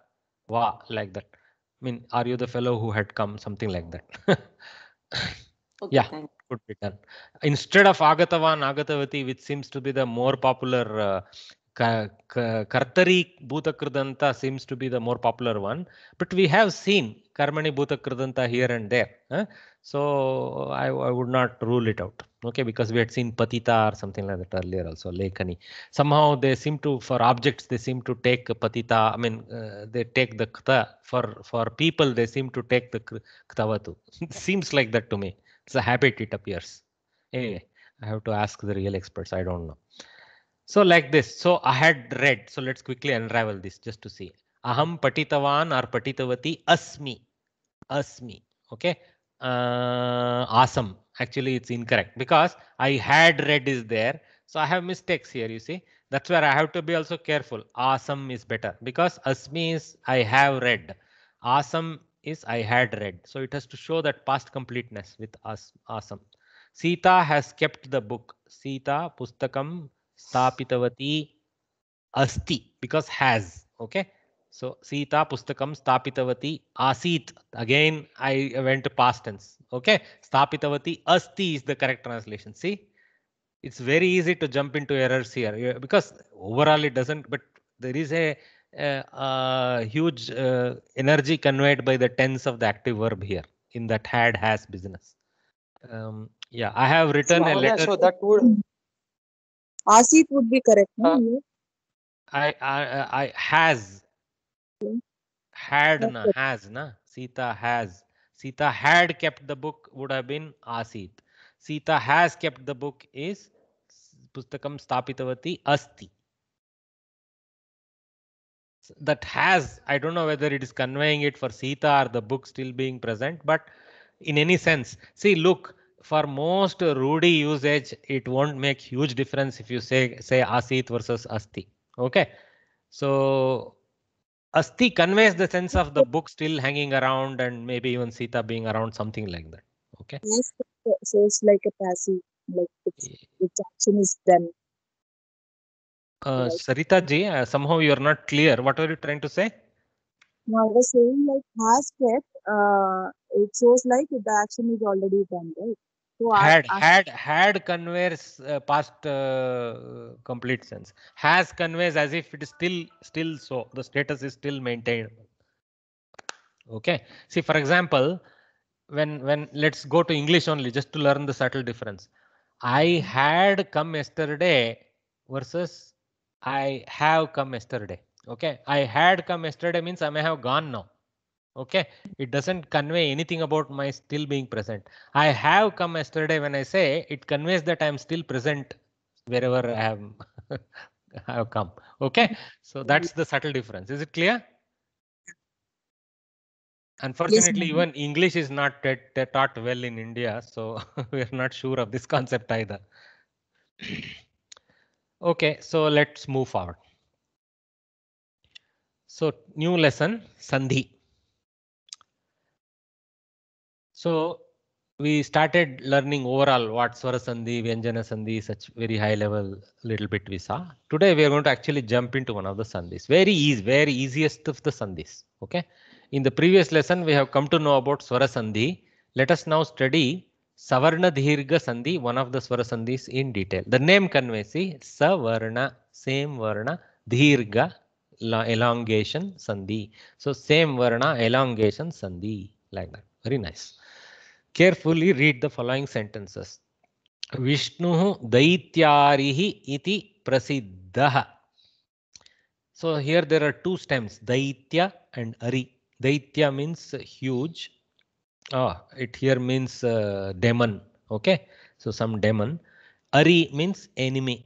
Va like that. I mean, are you the fellow who had come? Something like that. okay, yeah, thanks. could be done. Instead of Agatavan, Agatavati, which seems to be the more popular uh, Kartari Bhutakridanta seems to be the more popular one, but we have seen Karmani Bhutakridanta here and there. Huh? So I, I, would not rule it out. Okay, because we had seen Patita or something like that earlier also, Lekani. Somehow they seem to, for objects, they seem to take Patita, I mean, uh, they take the Kta. For, for people, they seem to take the Ktavatu. seems like that to me. It's a habit, it appears. Anyway, I have to ask the real experts. I don't know. So like this. So I had read. So let's quickly unravel this just to see. Aham patitavan or patitavati asmi. Asmi. Okay. Uh, awesome. Actually, it's incorrect because I had read is there. So I have mistakes here. You see, that's where I have to be also careful. Awesome is better because asmi is I have read. Awesome is I had read. So it has to show that past completeness with us. Awesome. Sita has kept the book. Sita pustakam Stapitavati asti because has okay so sita pustakam stapitavati asit again i went to past tense okay stapitavati asti is the correct translation see it's very easy to jump into errors here because overall it doesn't but there is a, a, huge uh, energy conveyed by the tense of the active verb here in that had has business um, yeah i have written so, a oh, letter so that would Asif would be correct. Uh, no? I, I, I has. Had na, has na. Sita has. Sita had kept the book would have been Asit. Sita has kept the book is Pustakam Stapitavati Asti. That has, I don't know whether it is conveying it for Sita or the book still being present, but in any sense, see, look, for most Rudy usage, it won't make huge difference if you say say Asit versus Asti. Okay, so Asti conveys the sense of the book still hanging around and maybe even Sita being around, something like that. Okay. Yes, so it's like a passive, like it's, its action is done. Uh, Sarita ji, uh, somehow you are not clear. What were you trying to say? No, I was saying like past kept. Uh, it shows like the action is already done, right? had uh, had had conveys uh, past uh, complete sense. Has conveys as if it is still still so the status is still maintained. Okay. See, for example, when when let's go to English only just to learn the subtle difference. I had come yesterday versus I have come yesterday. Okay. I had come yesterday means I may have gone now. Okay, it doesn't convey anything about my still being present. I have come yesterday when I say it conveys that I'm still present wherever I am. I have come. Okay, so that's the subtle difference. Is it clear? Unfortunately, yes, even English is not taught well in India, so we are not sure of this concept either. okay, so let's move forward. So new lesson, Sandhi. So we started learning overall what Swarasandhi, Vyanjana Sandhi, such very high level little bit we saw. Today we are going to actually jump into one of the Sandhis. Very easy, very easiest of the Sandhis. Okay. In the previous lesson, we have come to know about Swarasandhi. Let us now study Savarna Dhirga Sandhi, one of the Swarasandhis in detail. The name conveys see, Savarna, same Varna, Dhirga, elongation Sandhi. So same Varna, elongation Sandhi, like that. Very nice. Carefully read the following sentences. Vishnu Daityarihi iti Prasiddha. So here there are two stems, Daitya and Ari. Daitya means huge. Ah, it here means uh, demon. Okay, so some demon. Ari means enemy.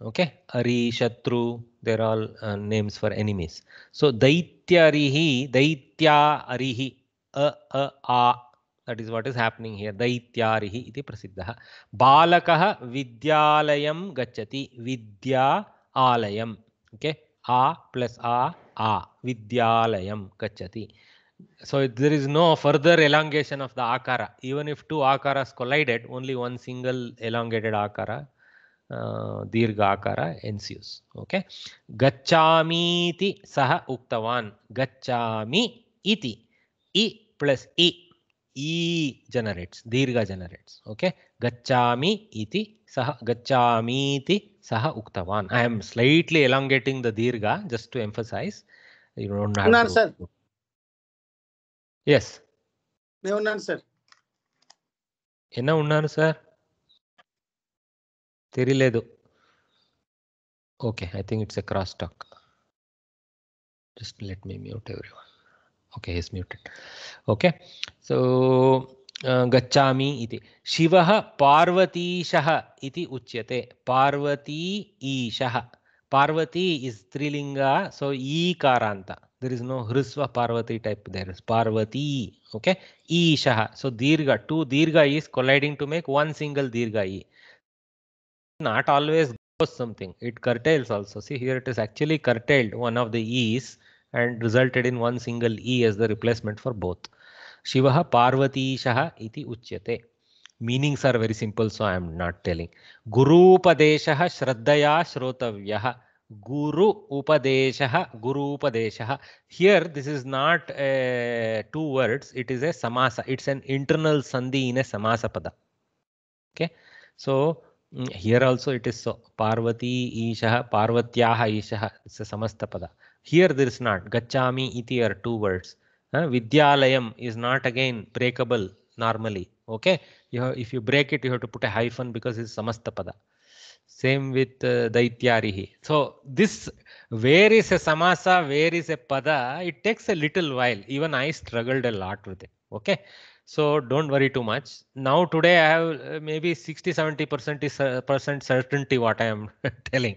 Okay, Ari, Shatru, they're all uh, names for enemies. So Daityarihi, Daitya Arihi, a, a, a that is what is happening here ದೈತ್ಯಾರಿ ಇತಿ ಪ್ರಸಿದ್ಧ ಬಾಲಕ ವಿದ್ಯಾಲಯಂ ಗಚ್ಚತಿ ವಿದ್ಯಾ Okay, okay ಆ plus ಆ ಆ ವಿದ್ಯಾಲಯಂ ಗಚ್ಚತಿ so there is no further elongation of the akara even if two akaras collided only one single elongated akara uh, akara ensues okay gacchami iti saha uktavan gacchami iti e plus e e generates, dirgha generates. Okay, gachami iti saha iti saha uktavan. I am slightly elongating the dirgha just to emphasize. You don't have No to. Sir. Yes. no answer என்ன ఉన్నారు sir తెలియలేదు okay I think it's a cross talk just let okay he's muted okay so uh, Gachami iti गच्छामि इति शिवः पार्वतीशः parvati उच्यते Parvati parvati is is so E Karanta. there is no hrusva parvati type there is parvati okay E Shaha. so dirga two dirga is colliding to make one single dirga e not always goes something it curtails also see here it is actually curtailed one of the e's and resulted in one single E as the replacement for both. Shivaha Parvati Shaha iti uchyate. Meanings are very simple, so I am not telling. Guru Upadeshaha Shraddhaya Shrotavyaha. Guru Upadeshaha Guru Upadeshaha. Here, this is not uh, two words, it is a samasa. It's an internal sandhi in a samasa pada. Okay, so mm, here also it is so. Parvati Ishaha Parvatyaha Ishaha. It's a samasta pada. Here there is not. Gachami iti are two words. Uh, Vidyalayam is not again breakable normally. Okay. You have, if you break it, you have to put a hyphen because it's samastapada. Same with uh, Daityarihi. So this where is a samasa, where is a pada, it takes a little while. Even I struggled a lot with it. Okay. So don't worry too much. Now today I have uh, maybe 60, 70 percent is uh, percent certainty what I am telling.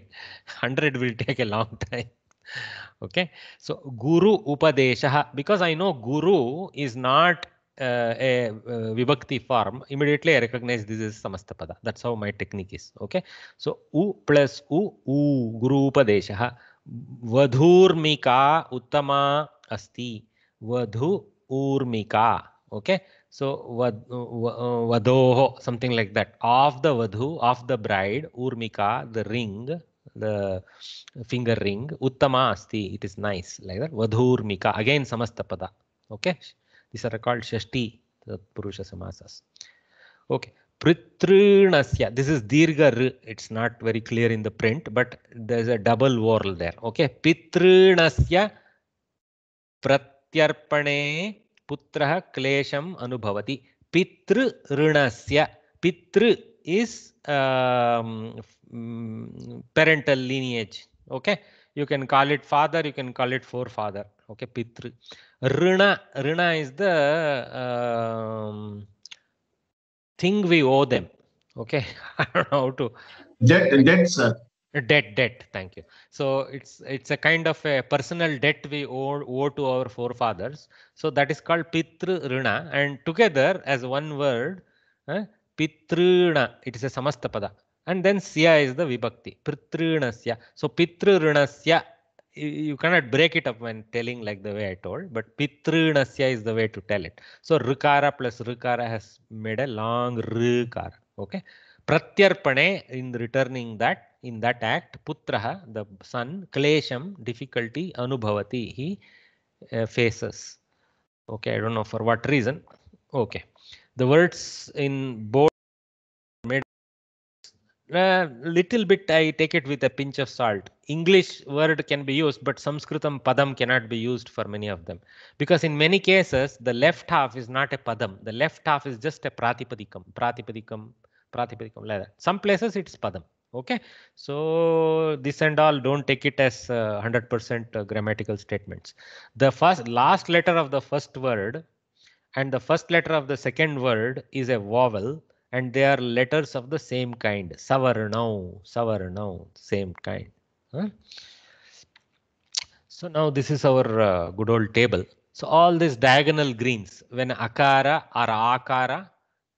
100 will take a long time. okay so guru upadeshah because i know guru is not uh, a uh, vibhakti form immediately i recognize this is samasta pada that's how my technique is okay so u plus u u guru upadeshah vadhurmika uttama asti vadhu urmika okay so vad, vadoh something like that of the vadhu of the bride urmika the ring the finger ring. Uttama asti, it is nice, like that. vadhur mika again samastapada. Okay, these are called the Purusha Samasas. Okay, Pritrinasya, this is Dirga it's not very clear in the print, but there's a double vowel there. Okay, Pitrinasya Pratyarpane Putraha Klesham Anubhavati. Pitrinasya, Pitr is um, mm, parental lineage. Okay, you can call it father, you can call it forefather. Okay, pitru. Rina, rina is the um, thing we owe them. Okay, I don't know how to. Debt, debt, sir. Debt, debt. Thank you. So it's it's a kind of a personal debt we owe, owe to our forefathers. So that is called pitru rina, and together as one word, eh, Pitruna, it is a samastapada, And then sya is the vibhakti. Pitrunasya. So pitrunasya, you cannot break it up when telling like the way I told, but pitrunasya is the way to tell it. So rukara plus rukara has made a long rukara. Okay. Pratyarpane in returning that, in that act, putraha, the son, klesham, difficulty, anubhavati, he uh, faces. Okay, I don't know for what reason. Okay. The words in bold. Uh, little bit I take it with a pinch of salt. English word can be used, but Sanskritam padam cannot be used for many of them. Because in many cases, the left half is not a padam. The left half is just a pratipadikam, pratipadikam, pratipadikam, like that. Some places it's padam. Okay, so this and all don't take it as 100% uh, uh, grammatical statements. The first last letter of the first word and the first letter of the second word is a vowel and they are letters of the same kind. Savarnau, Savarnau, same kind. Huh? So now this is our uh, good old table. So all these diagonal greens, when akara or akara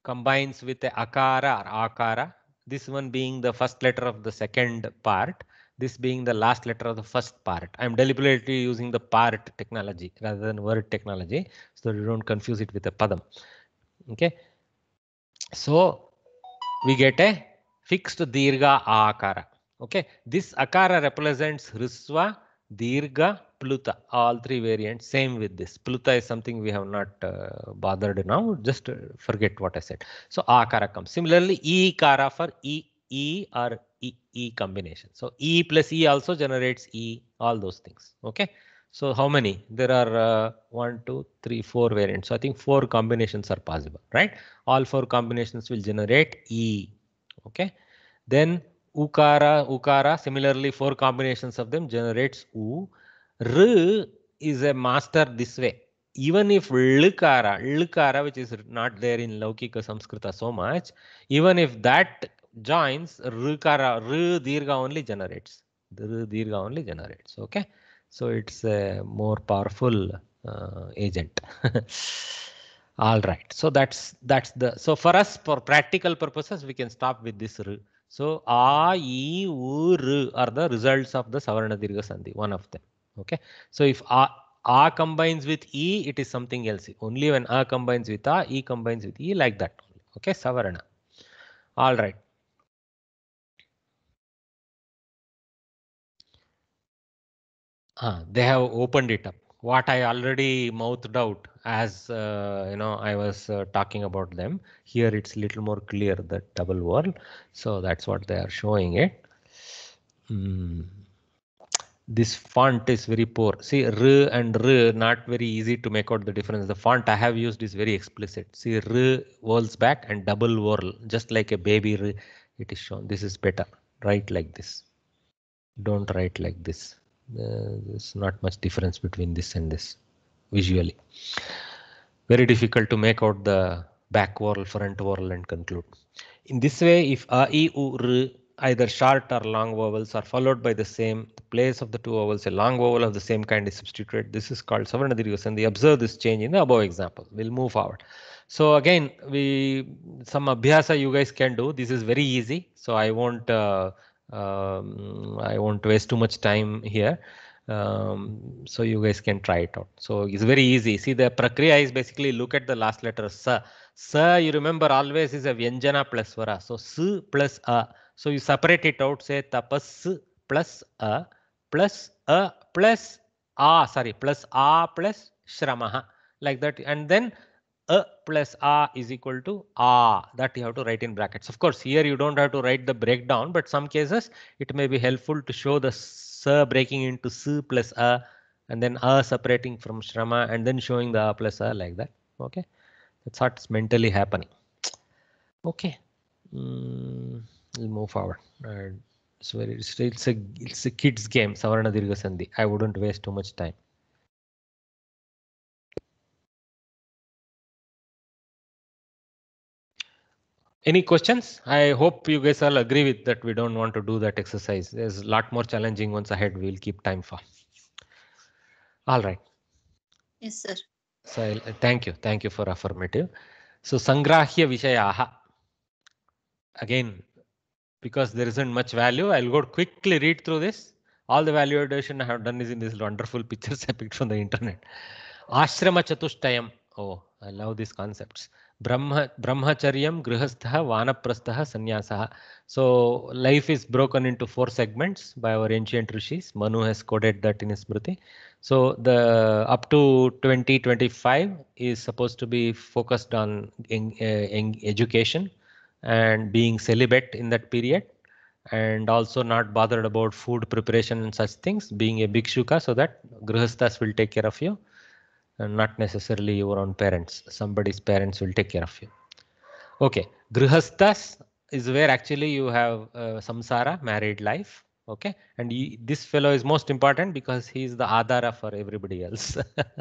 combines with the akara or akara, this one being the first letter of the second part, this being the last letter of the first part. I'm deliberately using the part technology rather than word technology so that you don't confuse it with the padam. Okay. So we get a fixed dirga akara. Okay, this akara represents Hrusva, dirga, Pluta, all three variants. Same with this. Pluta is something we have not uh, bothered now. Just uh, forget what I said. So akara comes. Similarly, e kara for e e or e e combination. So e plus e also generates e. All those things. Okay. So how many? There are uh, one, two, three, four variants. So I think four combinations are possible, right? All four combinations will generate E. Okay. Then Ukara, Ukara, similarly, four combinations of them generates U. R is a master this way. Even if Lkara, Lkara, which is not there in Laukika Samskrita so much, even if that joins, Rkara, R Dirga only generates. R Dirga only generates. Okay so it's a more powerful uh, agent all right so that's that's the so for us for practical purposes we can stop with this r. so a e u r are the results of the savarna dirgha sandhi one of them okay so if a a combines with e it is something else only when a combines with a e combines with e like that okay savarna all right Uh, they have opened it up. What I already mouthed out as uh, you know, I was uh, talking about them. Here it's little more clear the double world So that's what they are showing it. Mm. This font is very poor. See, r and r not very easy to make out the difference. The font I have used is very explicit. See, r whirls back and double whirl, just like a baby. R, it is shown. This is better. Write like this. Don't write like this. Uh, there's not much difference between this and this visually. Very difficult to make out the back whorl front whorl and conclude. In this way, if a, e, u, r, either short or long vowels are followed by the same the place of the two vowels, a long vowel of the same kind is substituted. This is called and They observe this change in the above example. We'll move forward. So again, we some abhyasa you guys can do. This is very easy. So I won't uh, um, I won't waste too much time here. Um, so you guys can try it out. So it's very easy. See the prakriya is basically look at the last letter sa. Sa you remember always is a vyanjana plus vara. So s plus a. So you separate it out say tapas plus a plus a plus a sorry plus a plus shramaha like that and then a plus a is equal to a that you have to write in brackets. Of course, here you don't have to write the breakdown, but some cases it may be helpful to show the s breaking into s plus a and then a separating from shrama and then showing the a plus a like that. OK, that's what's mentally happening. OK, mm, we'll move forward. so it's, it's a it's a kids game. Savarna I wouldn't waste too much time. Any questions? I hope you guys all agree with that. We don't want to do that exercise. There's a lot more challenging ones ahead. We'll keep time for. All right. Yes, sir. So I'll, uh, thank you. Thank you for affirmative. So Sangrahya Vishayaha. Again, because there isn't much value, I'll go quickly read through this. All the value addition I have done is in these wonderful pictures I picked from the internet. Ashrama Chatushtayam. Oh, I love these concepts brahma brahmacharyam grihastha vanaprastha sannyasaha so life is broken into four segments by our ancient rishis manu has coded that in his smriti so the up to 20-25 is supposed to be focused on eh, education and being celibate in that period and also not bothered about food preparation and such things being a bhikshuka so that grihasthas will take care of you and uh, not necessarily your own parents. Somebody's parents will take care of you. Okay, grihasthas is where actually you have uh, samsara, married life. Okay, and he, this fellow is most important because he is the adhara for everybody else.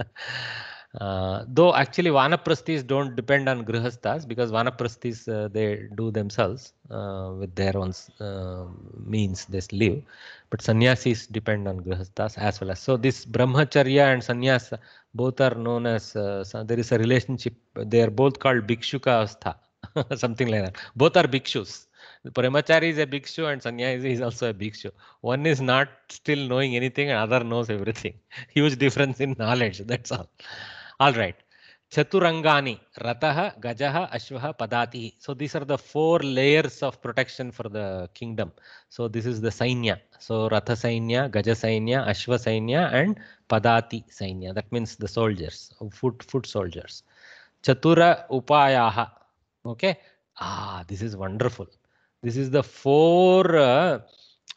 Uh, though actually vanaprasthis don't depend on grihasthas because vanaprasthis uh, they do themselves uh, with their own uh, means they live but sannyasis depend on grihasthas as well as so this brahmacharya and sannyas both are known as uh, there is a relationship they are both called bhikshuka astha something like that both are bhikshus the brahmachari is a bhikshu and sannyasi is also a bhikshu. One is not still knowing anything and other knows everything. Huge difference in knowledge, that's all. All right. Chaturangani, Rataha, Gajaha, Ashvaha, Padati. So these are the four layers of protection for the kingdom. So this is the Sainya. So Ratha Sainya, Gaja Sainya, Ashva Sainya and Padati Sainya. That means the soldiers, foot, foot soldiers. Chatura Upayaha. Okay. Ah, this is wonderful. This is the four uh,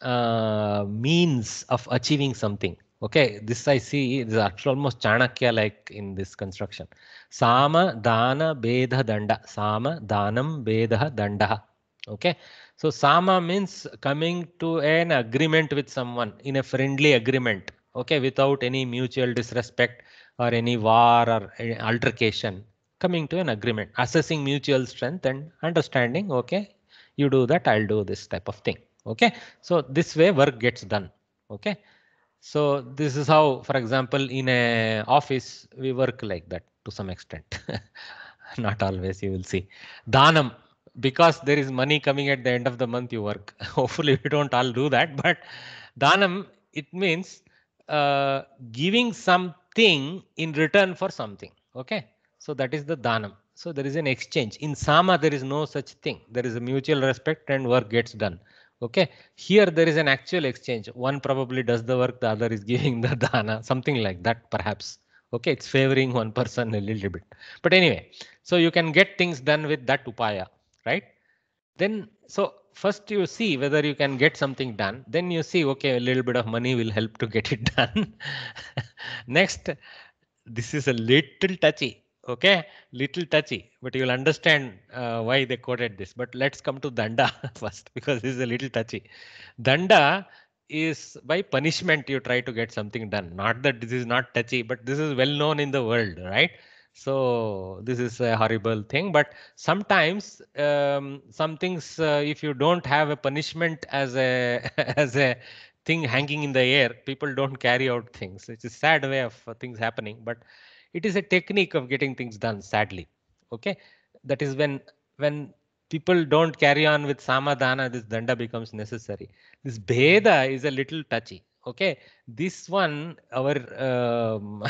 uh, means of achieving something. Okay, this I see is actually almost Chanakya like in this construction. Sama dana bedha danda. Sama danam bedha danda. Okay, so sama means coming to an agreement with someone in a friendly agreement. Okay, without any mutual disrespect or any war or any altercation. Coming to an agreement, assessing mutual strength and understanding. Okay, you do that, I'll do this type of thing. Okay, so this way work gets done. Okay so this is how for example in a office we work like that to some extent not always you will see danam because there is money coming at the end of the month you work hopefully we don't all do that but danam it means uh, giving something in return for something okay so that is the danam so there is an exchange in sama there is no such thing there is a mutual respect and work gets done okay here there is an actual exchange one probably does the work the other is giving the dana something like that perhaps okay it's favoring one person a little bit but anyway so you can get things done with that upaya right then so first you see whether you can get something done then you see okay a little bit of money will help to get it done next this is a little touchy okay little touchy but you'll understand uh, why they quoted this but let's come to danda first because this is a little touchy danda is by punishment you try to get something done not that this is not touchy but this is well known in the world right so this is a horrible thing but sometimes um, some things uh, if you don't have a punishment as a as a thing hanging in the air people don't carry out things it's a sad way of things happening but it is a technique of getting things done, sadly. Okay, that is when when people don't carry on with samadhana, this danda becomes necessary. This bheda is a little touchy. Okay, this one our um,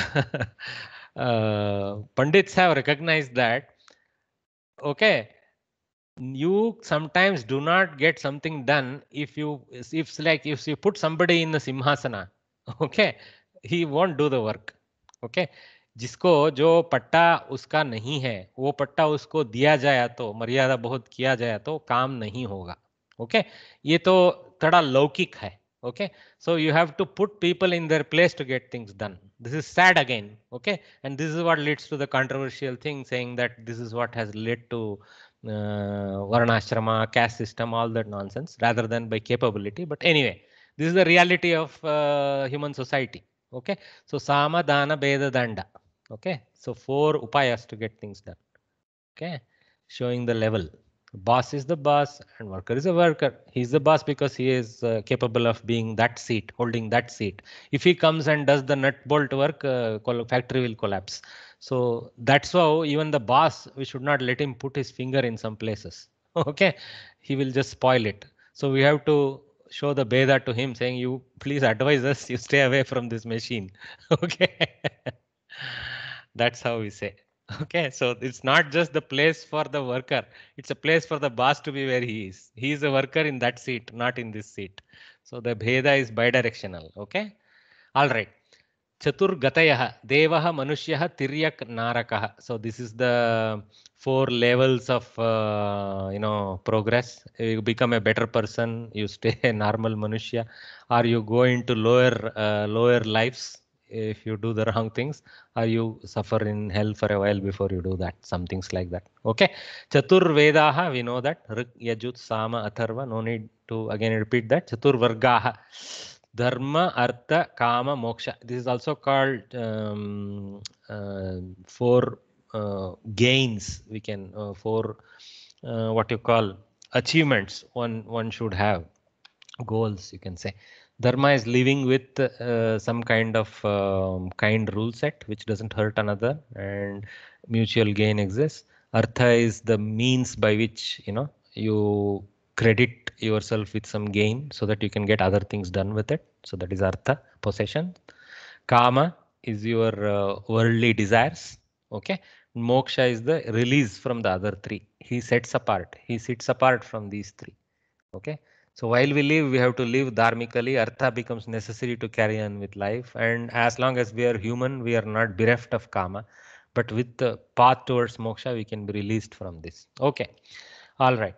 uh, pandits have recognized that. Okay, you sometimes do not get something done if you if like if you put somebody in the simhasana okay he won't do the work okay जिसको जो पट्टा उसका नहीं है वो पट्टा उसको दिया जाए तो मर्यादा बहुत किया जाए तो काम नहीं होगा ओके ये तो थोड़ा लौकिक है okay so you have to put people in their place to get things done this is sad again okay and this is what leads to the controversial thing saying that this is what has led to varnashrama caste system all that nonsense rather than by capability but anyway this is the reality of human society okay so sama bheda दंड Okay, so four upayas to get things done. Okay, showing the level. Boss is the boss and worker is a worker. He's the boss because he is uh, capable of being that seat, holding that seat. If he comes and does the nut bolt work, uh, factory will collapse. So that's how even the boss, we should not let him put his finger in some places. Okay, he will just spoil it. So we have to show the beta to him saying, you please advise us, you stay away from this machine. Okay. That's how we say. Okay, so it's not just the place for the worker. It's a place for the boss to be where he is. He is a worker in that seat, not in this seat. So the bheda is bidirectional. Okay, all right. Chaturgataya, Devaha Manushyaha Tiryak Narakaha. So this is the four levels of uh, you know progress. You become a better person. You stay a normal Manushya, or you go into lower uh, lower lives if you do the wrong things or you suffer in hell for a while before you do that some things like that okay chaturvedaha we know that rik yajut sama atharva no need to again repeat that chaturvargaha dharma artha kama moksha this is also called um, uh, four uh, gains we can uh, four uh, what you call achievements one one should have goals you can say Dharma is living with uh, some kind of um, kind rule set which doesn't hurt another and mutual gain exists. Artha is the means by which you know you credit yourself with some gain so that you can get other things done with it. So that is artha possession. Kama is your uh, worldly desires. Okay, moksha is the release from the other three. He sets apart. He sits apart from these three. Okay. So while we live, we have to live dharmically. Artha becomes necessary to carry on with life. And as long as we are human, we are not bereft of karma. But with the path towards moksha, we can be released from this. Okay. All right.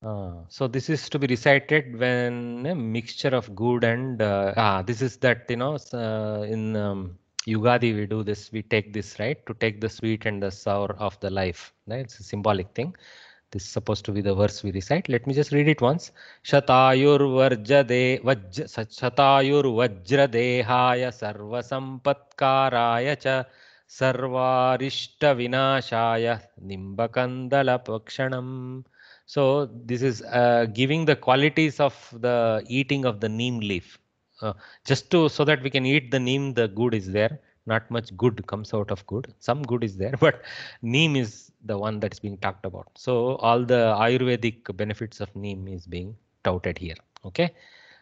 Uh, so this is to be recited when a uh, mixture of good and uh, ah, this is that you know uh, in um, Yugadi we do this we take this right to take the sweet and the sour of the life right it's a symbolic thing this is supposed to be the verse we recite. Let me just read it once. Shatayur Varjade Vaj Shatayur Vajradehaya Sarvasampatkaraya cha vinashaya Nimbakandala Pakshanam. So this is uh, giving the qualities of the eating of the neem leaf. Uh, just to so that we can eat the neem, the good is there not much good comes out of good. Some good is there, but neem is the one that's being talked about. So all the Ayurvedic benefits of neem is being touted here. Okay.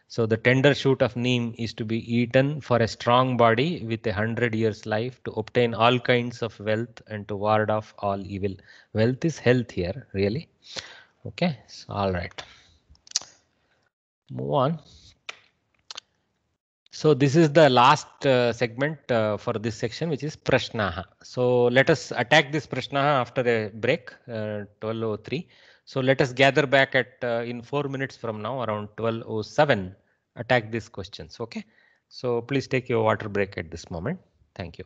So the tender shoot of neem is to be eaten for a strong body with a hundred years life to obtain all kinds of wealth and to ward off all evil. Wealth is health here, really. Okay, so, all right. Move on. So this is the last uh, segment uh, for this section, which is Prashnaha. So let us attack this Prashnaha after a break, uh, 12.03. So let us gather back at uh, in four minutes from now, around 12.07, attack these questions, okay? So please take your water break at this moment. Thank you.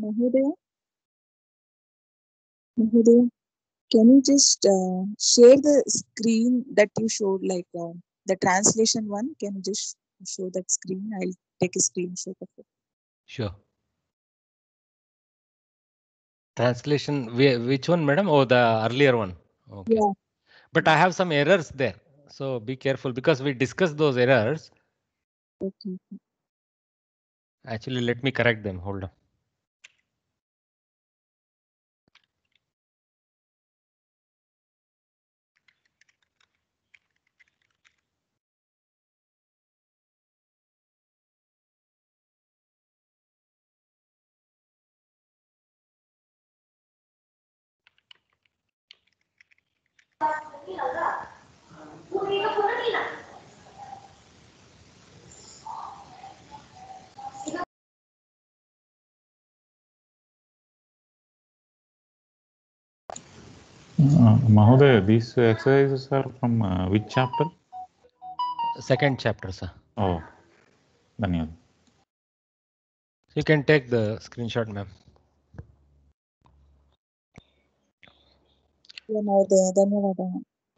Mahodaya? Mahodaya, can you just uh, share the screen that you showed, like uh, the translation one? Can you just show that screen? I'll take a screenshot of it. Sure. Translation, which one, madam? Oh, the earlier one. Okay. Yeah. But I have some errors there. So be careful because we discussed those errors. Okay. Actually, let me correct them. Hold on. Uh, Mahoday, these exercises are from uh, which chapter? Second chapter, sir. Oh, Daniel. You can take the screenshot, ma'am.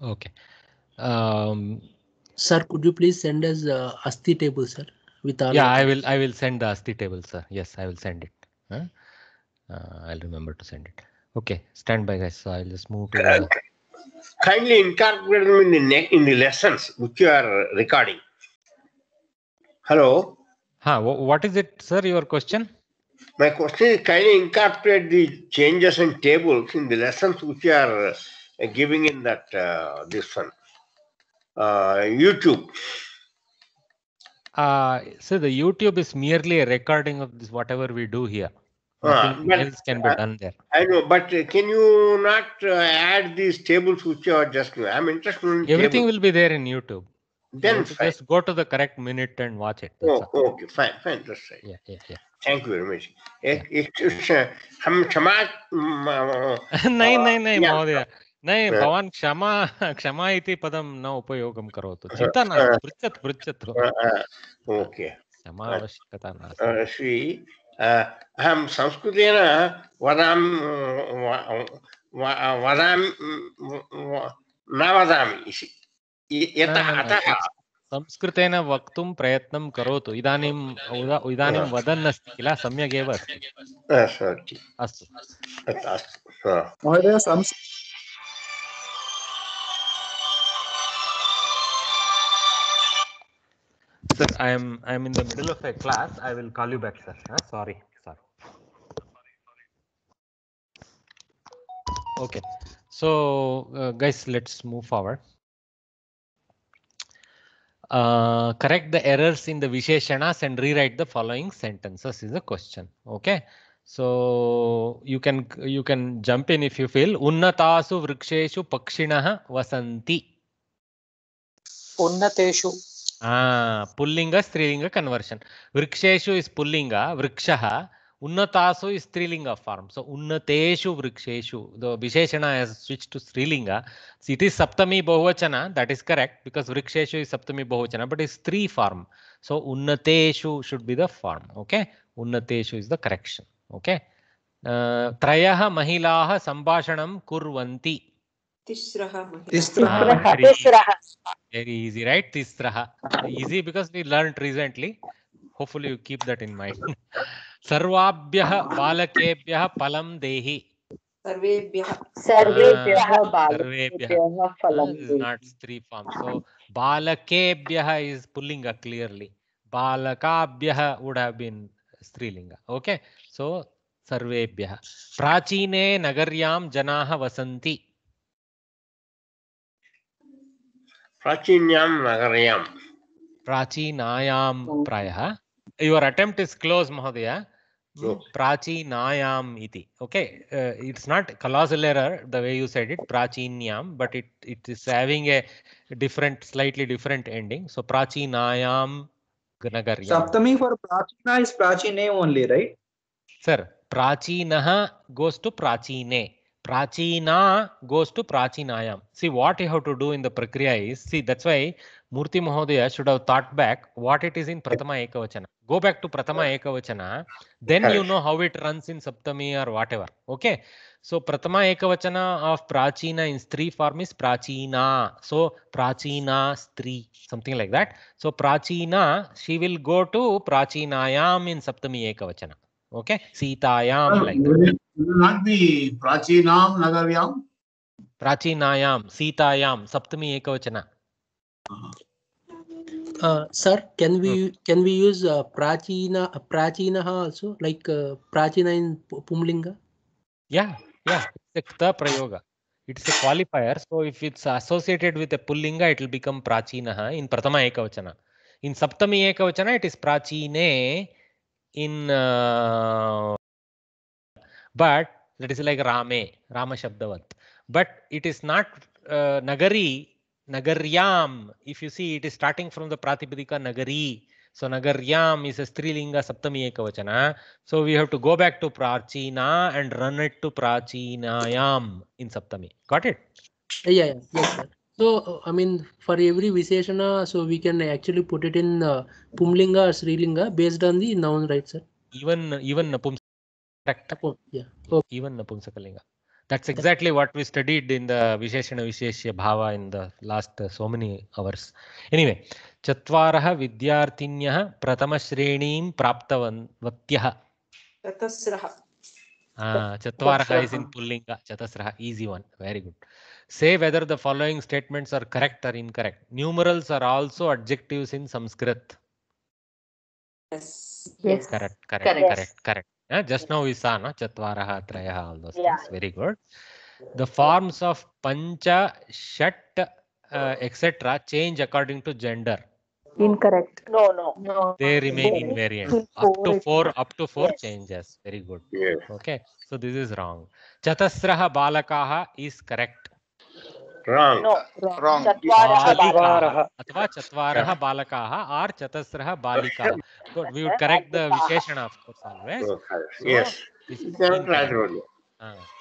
Okay. Um, sir, could you please send us the uh, table, sir? With yeah, I will. I will send the table, sir. Yes, I will send it. Huh? Uh, I'll remember to send it. Okay, stand by, guys. So I'll just move to. The... kindly incorporate them in the, in the lessons which you are recording. Hello. Huh, what is it, sir? Your question? My question is kindly incorporate the changes in tables in the lessons which you are uh, giving in that uh, this one uh, YouTube. Uh, so the YouTube is merely a recording of this whatever we do here. Uh, uh, else can be uh, done there. I know, but uh, can you not uh, add these tables which you are just? I'm interested in. Everything tables. will be there in YouTube. Then you just go to the correct minute and watch it. Oh, all. okay, fine, fine, that's right. Yeah, yeah, yeah. Thank you very much एक एक हम क्षमा नहीं नहीं नहीं महोदय नहीं भवान् क्षमा क्षमा इति पदं न उपयोगं करोतु चिन्ता नास्ति पृच्छतु पृच्छतु ओके क्षमा आवश्यकता नास्ति श्री अहं संस्कृतेन वदामि न वदामि यतः संस्कृतेन वक्तुं प्रयत्नं करोतु इदानीम् इदानीं वदन् अस्ति किल सम्यगेव अस्ति अस्तु अस्तु Sanskrit Sir, I am I am in the middle of a class. I will call you back, sir. Huh? Sorry, sorry. Okay, so uh, guys, let's move forward. Uh, correct the errors in the Visheshanas and rewrite the following sentences is a question. Okay. So you can you can jump in if you feel. Unnatasu vrikshesu pakshinaha vasanti. Unnatesu pullinga strilinga conversion వృక్షేషు is pullinga vriksha ఉన్నతాసు is strilinga form so ఉన్నతేషు వృక్షేషు visheshana switch to strilinga it is saptami bahuvachana that is correct because వృక్షేషు is saptami bahuvachana but is stri form so ఉన్నతేషు should be the form okay ఉన్నతేషు is the correction okay త్రయ మహిళా సంభాషణం కుర్వంతి Tisraha. Very easy, right? Tisraha. Easy because we learned recently. Hopefully you keep that in mind. Sarvabhyah balakebhyah palam dehi. Sarvebhyaha. Sarvebhyaha balakebhyaha palam dehi. Not three forms. So balakebhyah is pullinga clearly. Balakabhyah would have been strilinga okay so सर्वेभ्यः प्राचीने नगर्यां जनाः वसन्ति प्राचीन्यां नगर्यां प्राचीनायां oh. प्रायः your attempt is close महोदय hmm, प्राचीनायाम् इति okay it's not colossal error the way you said it प्राचीन्यां but it it is having a different slightly different ending so प्राचीनायां नगर्यां सप्तमी फार् प्राचीना इस् प्राचीने ओन्ली रैट् सर् प्राचीनः goes to प्राचीने Prachina goes to Prachinayam. See what you have to do in the Prakriya is, see that's why Murthy Mahodaya should have thought back what it is in Pratama Ekavachana. Go back to Pratama Ekavachana, then you know how it runs in Saptami or whatever. Okay. So Pratama Ekavachana of Prachina in Stri form is Prachina. So Prachina Stri, something like that. So Prachina, she will go to Prachinayam in Saptami Ekavachana. okay sitayam uh, like that not the prachinam nagaryam prachinayam sitayam saptami ekavachana uh, sir can we hmm. can we use uh, prachina prachinaha also like uh, prachina in pumlinga yeah yeah it's prayoga it's a qualifier so if it's associated with a pullinga it will become prachinaha in prathama ekavachana in saptami ekavachana it is prachine in uh, but that is like Rame, Rama Shabdavat. But it is not uh, Nagari, Nagaryam. If you see, it is starting from the Pratipadika Nagari. So Nagaryam is a Strilinga Saptami Ekavachana. So we have to go back to Prachina and run it to Prachinayam in Saptami. Got it? Yeah, yeah, yes, sir. So, I mean, for every Visheshana, so we can actually put it in uh, Pumlinga or Srilinga based on the noun, right, sir? Even even Napumsakalinga. Correct. Yeah. Okay. Even Napumsakalinga. That's exactly what we studied in the Visheshana Visheshya Bhava in the last uh, so many hours. Anyway, Chatvarah Vidyarthinyah Pratamashrenim Praptavanvatyah. Chatasraha. Ah, Chatvaraha is in pumlinga Chatasraha, easy one. Very good. Say whether the following statements are correct or incorrect. Numerals are also adjectives in Sanskrit. Yes. Yes. Correct. Correct. Correct. Yes. Correct. Yeah, just now we saw no, chatvaraha, trayaha, all those yeah. things. Very good. The forms of pancha, shat, uh, etc. change according to gender. Incorrect. No, no, no. They remain invariant. Up to four, up to four yes. changes. Very good. Yes. Okay. So this is wrong. Chatasraha balakaha is correct. चत्वारः अथवा चत्वारः बालकाः आर् चतस्रः बालिकाः so we would correct the विशेषण of course always yes you cannot write only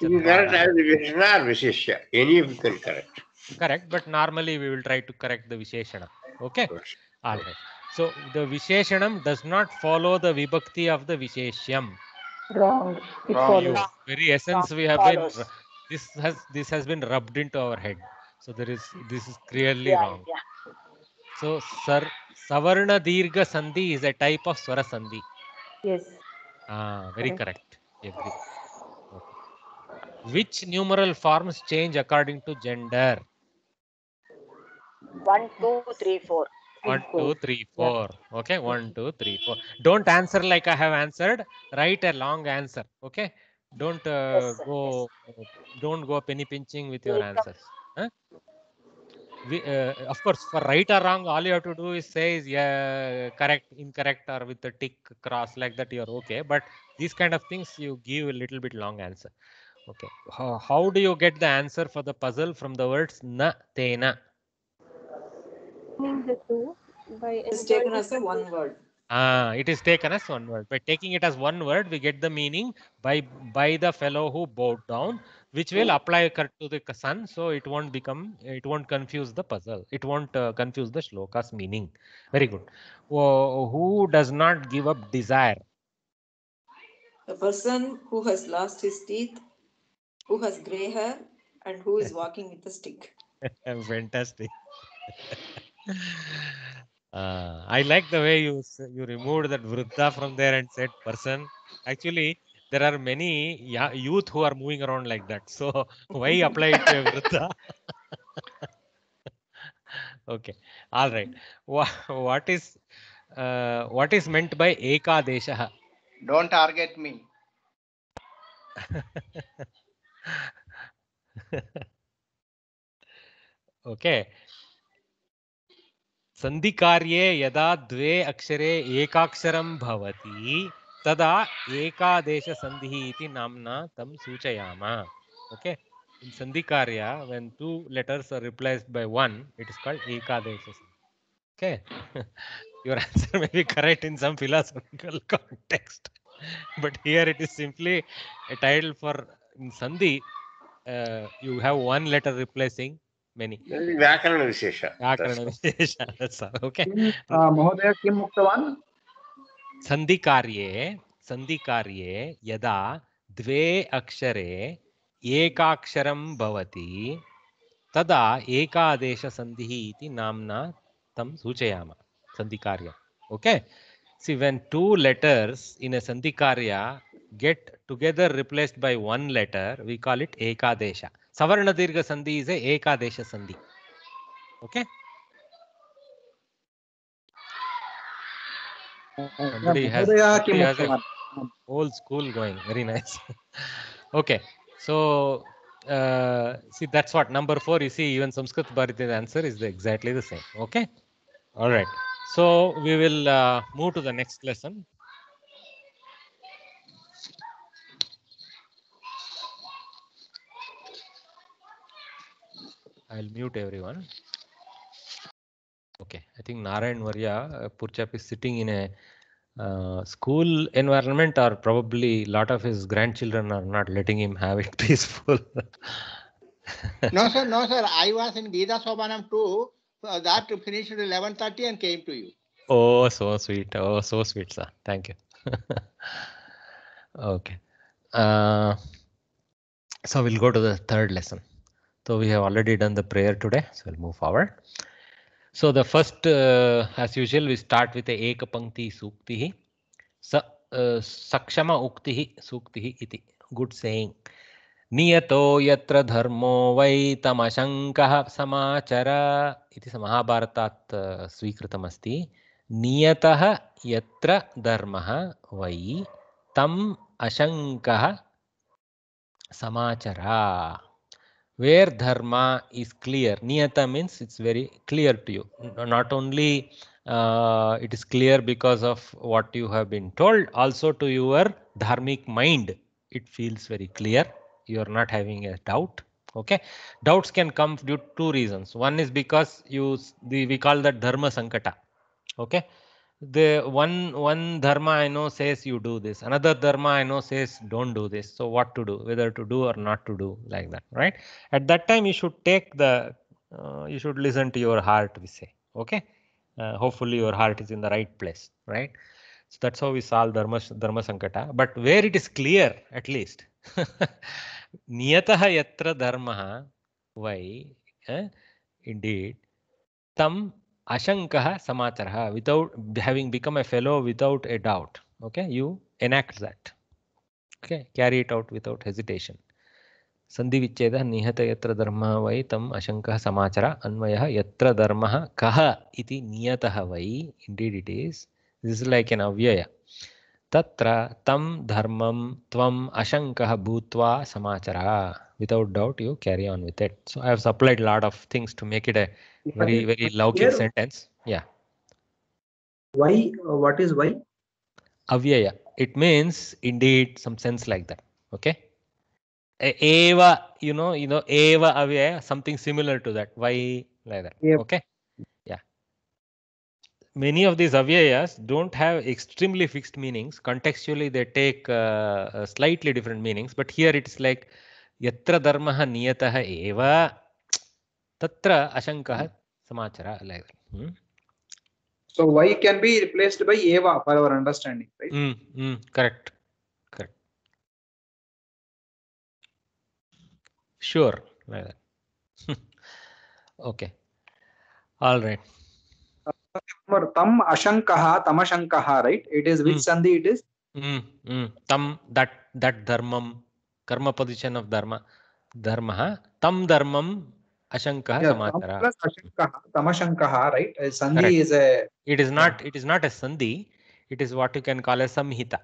you cannot write the visheshana or visheshya any you can correct correct but normally we will try to correct the visheshana okay all right so the visheshanam does not follow the vibhakti of the visheshyam wrong it follows very essence we have been this has this has been rubbed into our head so there is this is clearly yeah, wrong yeah. so sir, savarna dirgha sandhi is a type of swara sandhi yes ah very correct every which numeral forms change according to gender One, two, three, four. One, two, three, four. Yeah. Okay, one, two, three, four. Don't answer like I have answered. Write a long answer. Okay don't uh, yes, go don't go penny pinching with your answers huh? we, uh, of course for right or wrong all you have to do is say is yeah correct incorrect or with a tick cross like that you're okay but these kind of things you give a little bit long answer okay how, how do you get the answer for the puzzle from the words na tena the two by it's taken as one word Ah, it is taken as one word. By taking it as one word, we get the meaning by by the fellow who bowed down, which will hmm. apply to the sun, so it won't become, it won't confuse the puzzle. It won't uh, confuse the shloka's meaning. Very good. who does not give up desire? A person who has lost his teeth, who has grey hair, and who is walking with a stick. Fantastic. Uh, I like the way you you removed that vritta from there and said person. Actually, there are many youth who are moving around like that. So why apply it to vritta? okay, all right. what is uh, what is meant by ekadesha? Don't target me. okay संधि कार्ये यदा द्वे अक्षरे एकाक्षरं भवति तदा एकादेश संधि नामना तं सूचयाम okay sandhi karya when two letters are replaced by one it is called ekadesha okay your answer may be correct in some philosophical context but here it is simply a title for sandhi you have one letter replacing बेनि व्याकरणविशेष व्याकरणविशेष okay महोदय किम् यदा द्वे अक्षरे एकाक्षरं भवति तदा संधि इति नाम्ना तं सूचयामः सन्धिकार्य okay see when two letters in a sandhikarya get together replaced by one letter we call it ekadesha Savarna Dirgha Sandhi is a Ekadesha Sandhi. Okay. Somebody has, somebody has a old school going. Very nice. okay. So uh, see, that's what number four. You see, even Sanskrit Bharati's answer is the, exactly the same. Okay. All right. So we will uh, move to the next lesson. I'll mute everyone. Okay, I think Narayan Varya uh, Purchap is sitting in a uh, school environment or probably a lot of his grandchildren are not letting him have it peaceful. no, sir, no, sir. I was in Gita Sobanam too. Uh, that finished at 11.30 and came to you. Oh, so sweet. Oh, so sweet, sir. Thank you. okay. Uh, so we'll go to the third lesson. So we have already done the prayer today, so we'll move forward. So the first, uh, as usual, we start with the Ekapankti Suktihi. Sa, uh, sakshama Uktihi Suktihi iti. Good saying. Niyato yatra dharmo vai tamashankaha samachara. Iti sa Mahabharatat uh, swikritamasti. Niyataha yatra dharmaha vai tam ashankaha samachara where dharma is clear. Niyata means it's very clear to you. Not only uh, it is clear because of what you have been told, also to your dharmic mind, it feels very clear. You are not having a doubt okay doubts can come due to two reasons one is because you the, we call that dharma sankata okay the one one dharma i know says you do this another dharma i know says don't do this so what to do whether to do or not to do like that right at that time you should take the uh, you should listen to your heart we say okay uh, hopefully your heart is in the right place right so that's how we solve dharma dharma sankata but where it is clear at least niyataha yatra dharmaha why eh? indeed tam ashankah samatarah without having become a fellow without a doubt okay you enact that okay carry it out without hesitation सन्धि विच्छेद निहत यत्र धर्मः वै तम अशङ्कः समाचार अन्वयः यत्र धर्मः कः इति नियतः वै indeed it is this is like an avyaya तत्र तं धर्मं त्वम् ashankah bhutva samachara without doubt you carry on with it so i have supplied a lot of things to make it a very very laukik sentence yeah why uh, what is why avyaya it means indeed some sense like that okay eva you know you know eva avyaya something similar to that why like that yep. okay many of these avyayas don't have extremely fixed meanings. Contextually, they take uh, uh slightly different meanings, but here it's like yatra dharmaha niyataha eva tatra ashankaha hmm. samachara like Hmm? So why can be replaced by eva for our understanding, right? Mm, mm, correct. Correct. Sure. Like that. okay. All right. tam ashankaha tamashankaha right it is which mm. sandhi it is mm, mm. tam that that dharmam karma position of dharma dharma tam dharmam ashankah yeah, samatara plus ashankah tamashankah right uh, sandhi Correct. is a it is not it is not a sandhi it is what you can call a samhita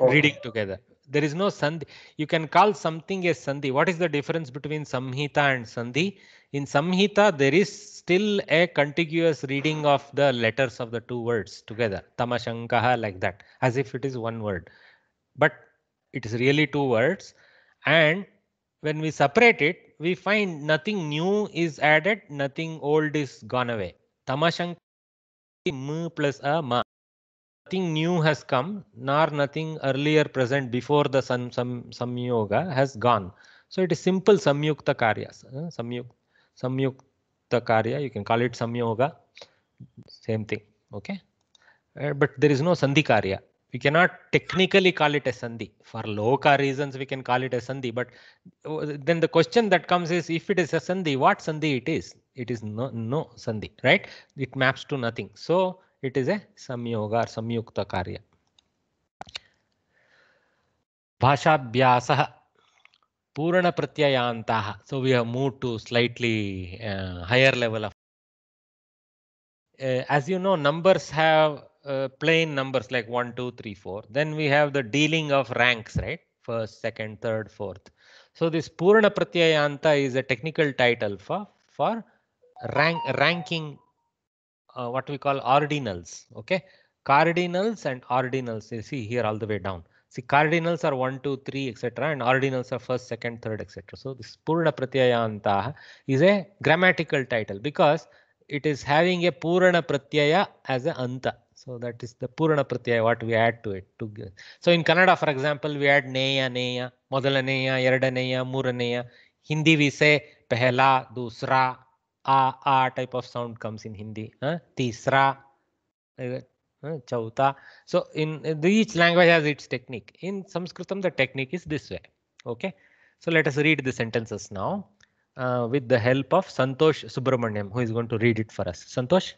oh. reading together there is no sandhi you can call something a sandhi what is the difference between samhita and sandhi in Samhita, there is still a contiguous reading of the letters of the two words together. Tamashankaha like that, as if it is one word. But it is really two words. And when we separate it, we find nothing new is added, nothing old is gone away. Tamashankaha m plus a ma. Nothing new has come, nor nothing earlier present before the sam, sam, samyoga has gone. So it is simple samyukta karya, samyukta samyukta karya you can call it samyoga same thing okay uh, but there is no sandhi karya we cannot technically call it a sandhi for loka reasons we can call it a sandhi but then the question that comes is if it is a sandhi what sandhi it is it is no no sandhi right it maps to nothing so it is a samyoga or samyukta karya bhashabhyasah Purana Pratyaya Antaha. So we have moved to slightly uh, higher level of. Uh, as you know, numbers have uh, plain numbers like one, two, three, four. Then we have the dealing of ranks, right? First, second, third, fourth. So this Purana Pratyayanta is a technical title for for rank ranking what we call ordinals. Okay. Cardinals and ordinals. You see here all the way down. See, cardinals are 1, 2, 3, etc. and ordinals are 1st, 2nd, 3rd, etc. So this Purana Pratyaya Antaha is a grammatical title because it is having a Purana Pratyaya as a Anta. So that is the Purana Pratyaya, what we add to it. To so in Kannada, for example, we add Neya, Neya, neya, Yardaneya, neya. Hindi we say Pehla, Dusra, A, A type of sound comes in Hindi. Huh? Tisra, Chauta. So in each language has its technique. In Sanskritam, the technique is this way. Okay. So let us read the sentences now uh, with the help of Santosh subramanyam who is going to read it for us. Santosh.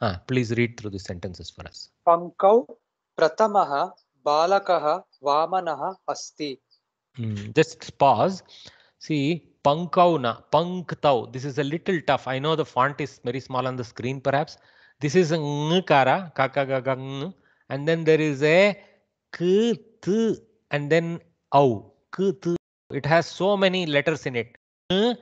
Ah, uh, please read through the sentences for us. Pankau Pratamaha balakah vamanah Asti. just pause See, Pankavna, Panktau. This is a little tough. I know the font is very small on the screen, perhaps. This is a ng kara, ng, And then there is a th, and then au. K, It has so many letters in it. Ng,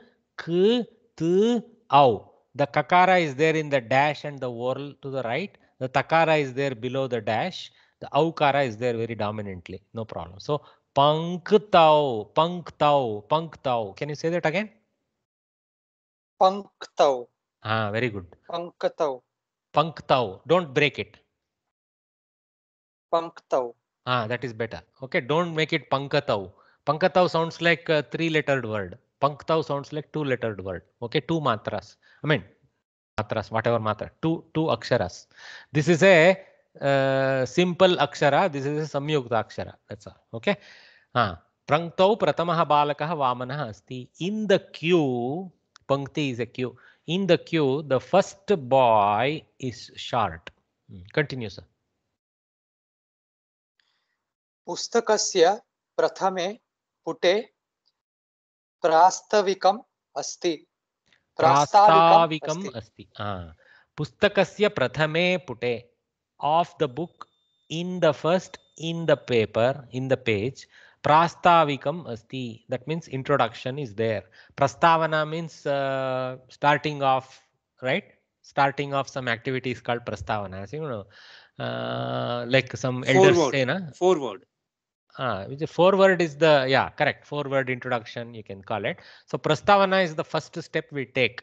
au. The kakara is there in the dash and the oral to the right. The takara is there below the dash. The aukara is there very dominantly. No problem. So Panktau, Panktau, Panktau. Can you say that again? Panktau. Ah, very good. Panktau. Panktau. Don't break it. Panktau. Ah, that is better. Okay, don't make it Pankatau. Pankatau sounds like a three-lettered word. Panktau sounds like two-lettered word. Okay, two matras. I mean, matras, whatever matra, two, two aksharas. This is a simple akshara this is samyukta akshara that's okay हाँ प्रंक्त प्रथम बालक वामन अस्त in the queue pankti is a queue in the queue the first boy is short continue sir पुस्तक प्रथम पुटे प्रास्तविक अस्त प्रास्ताविक अस्त पुस्तक प्रथम पुटे of the book in the first in the paper in the page prastavikam asti that means introduction is there prastavana means uh, starting off right starting off some activities called prastavana as you know uh, like some elders forward. say na? forward Ah, which forward is the yeah correct forward introduction you can call it so prastavana is the first step we take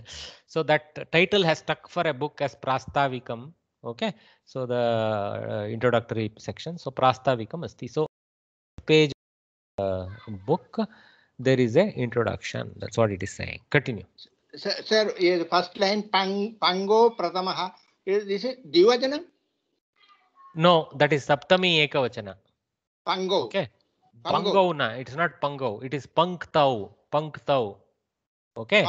so that title has stuck for a book as prastavikam okay so the uh, introductory section so prastavikam asti so page uh, book there is a introduction that's what it is saying continue sir, sir the first line pang pango prathamah is this is no that is saptami ekavachana pango okay pango na it's not pango it is panktau panktau okay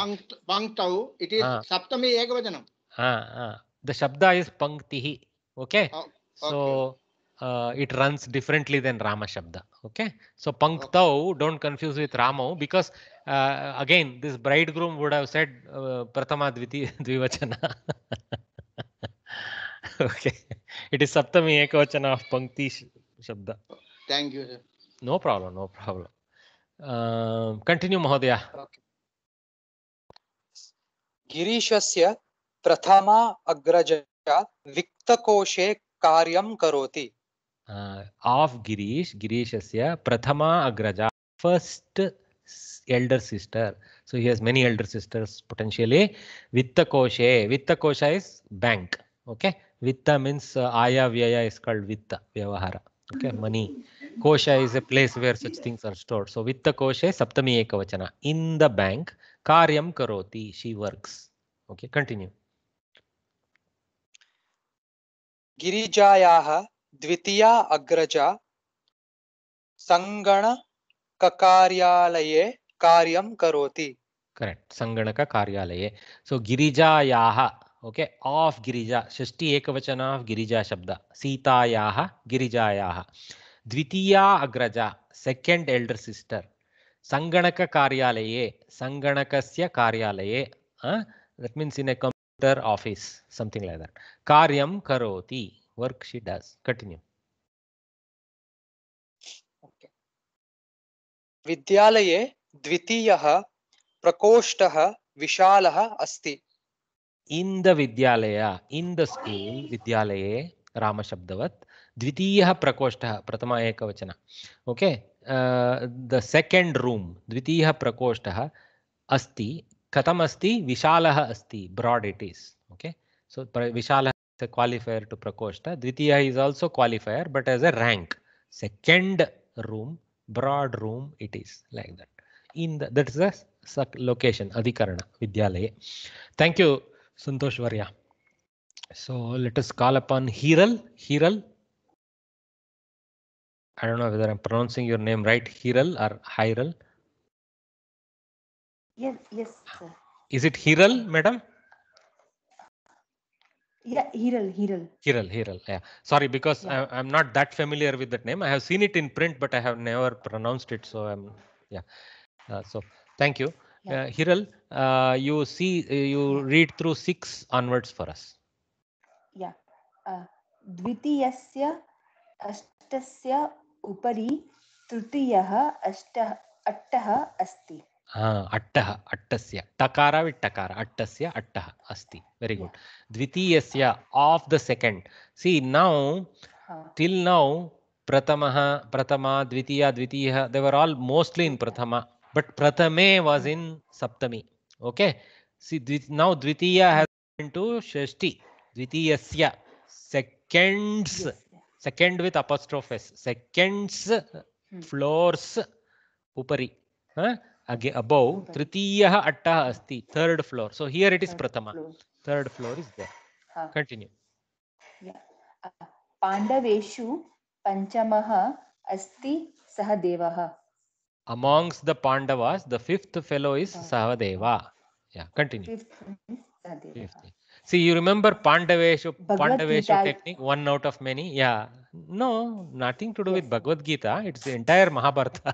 panktau it is ah. saptami ekavachanam ha ah ah the Shabda is Panktihi. Okay. Oh, okay. So uh, it runs differently than Rama Shabda. Okay. So Panktau, okay. don't confuse with Ramo because uh, again, this bridegroom would have said uh, prathama Dviti Dvivachana. okay. It is Saptami Ekavachana of Pankti Shabda. Thank you. Sir. No problem. No problem. Uh, continue, Mahodaya. Okay. गिरीशस्य प्रथम अग्रज वित्तकोशे कार्य करोति of Girish गिरीशस्य प्रथम अग्रज first elder sister so he has many elder sisters potentially वित्तकोशे vittakosha is bank okay vitta means aya vyaya is called vitta vyavahara okay money kosha is a place where such things are stored so वित्तकोशे saptami ekavachana in the bank कार्यम करोति she works okay continue गिरिजायाः द्वितीया अग्रजा सङ्गणककार्यालये कार्यं करोति करेक्ट् कार्यालय सो so, गिरिजायाः okay of Girija Girija shashti ekavachana of Girija शब्द सीताया गिरीजाया द्वितीया अग्रजा second elder sister sanganaka karyalaya sanganaka karyalaya that mean in a computer office something like that कार्यम करोति वर्क शी डस कंटिन्यू विद्यालये द्वितीयः प्रकोष्ठः विशालः अस्ति इन द विद्यालय इन द स्कूल विद्यालये राम शब्दवत द्वितीयः प्रकोष्ठः प्रथम एकवचन ओके द सेकंड रूम द्वितीय प्रकोष्ठ अस्ति कथम अस्ति विशालः अस्ति broad it is okay So Vishal is a qualifier to Prakoshta. Dvitiya is also qualifier, but as a rank. Second room, broad room, it is like that. In the, that's the location, Adhikarana, Vidyalaya. Thank you, Santosh Varya. So let us call upon Hiral. Hiral. I don't know whether I'm pronouncing your name right, Hiral or Hiral. Yes, yes, sir. Is it Hiral, madam? Yeah, Hiral, Hiral. Hiral, Hiral. Yeah. Sorry, because yeah. I, am not that familiar with that name. I have seen it in print, but I have never pronounced it. So I'm, yeah. Uh, so thank you, yeah. uh, Hiral. Uh, you see, uh, you read through six onwards for us. Yeah. द्वितीयस्य uh, ashtasya upari तृतीयः अष्ट अट्टः asti. अट्ट अट्टः अट्टस्य टकार with टकार अट्टस्य अट्टः अस्ति very good द्वितीयस्य of the second see now till now prathama prathama dvitiya dvitiya they were all mostly in prathama but प्रथमे was in saptami okay see dvi now Dwitiya Shashthi to षष्टि द्वितीयस्य विथ सेकेण्ड् वित् फ्लोर्स उपरी फ्लोर्स् again above tritiyaha attaha asti third floor so here it is third prathama floor. third floor is there uh, continue yeah. uh, pandaveshu panchamah asti sahadevah amongst the pandavas the fifth fellow is uh, sahadeva yeah continue fifth, sahadeva. fifth. see you remember pandaveshu bhagavad pandaveshu gita. technique one out of many yeah no nothing to do yes. with bhagavad gita it's the entire mahabharata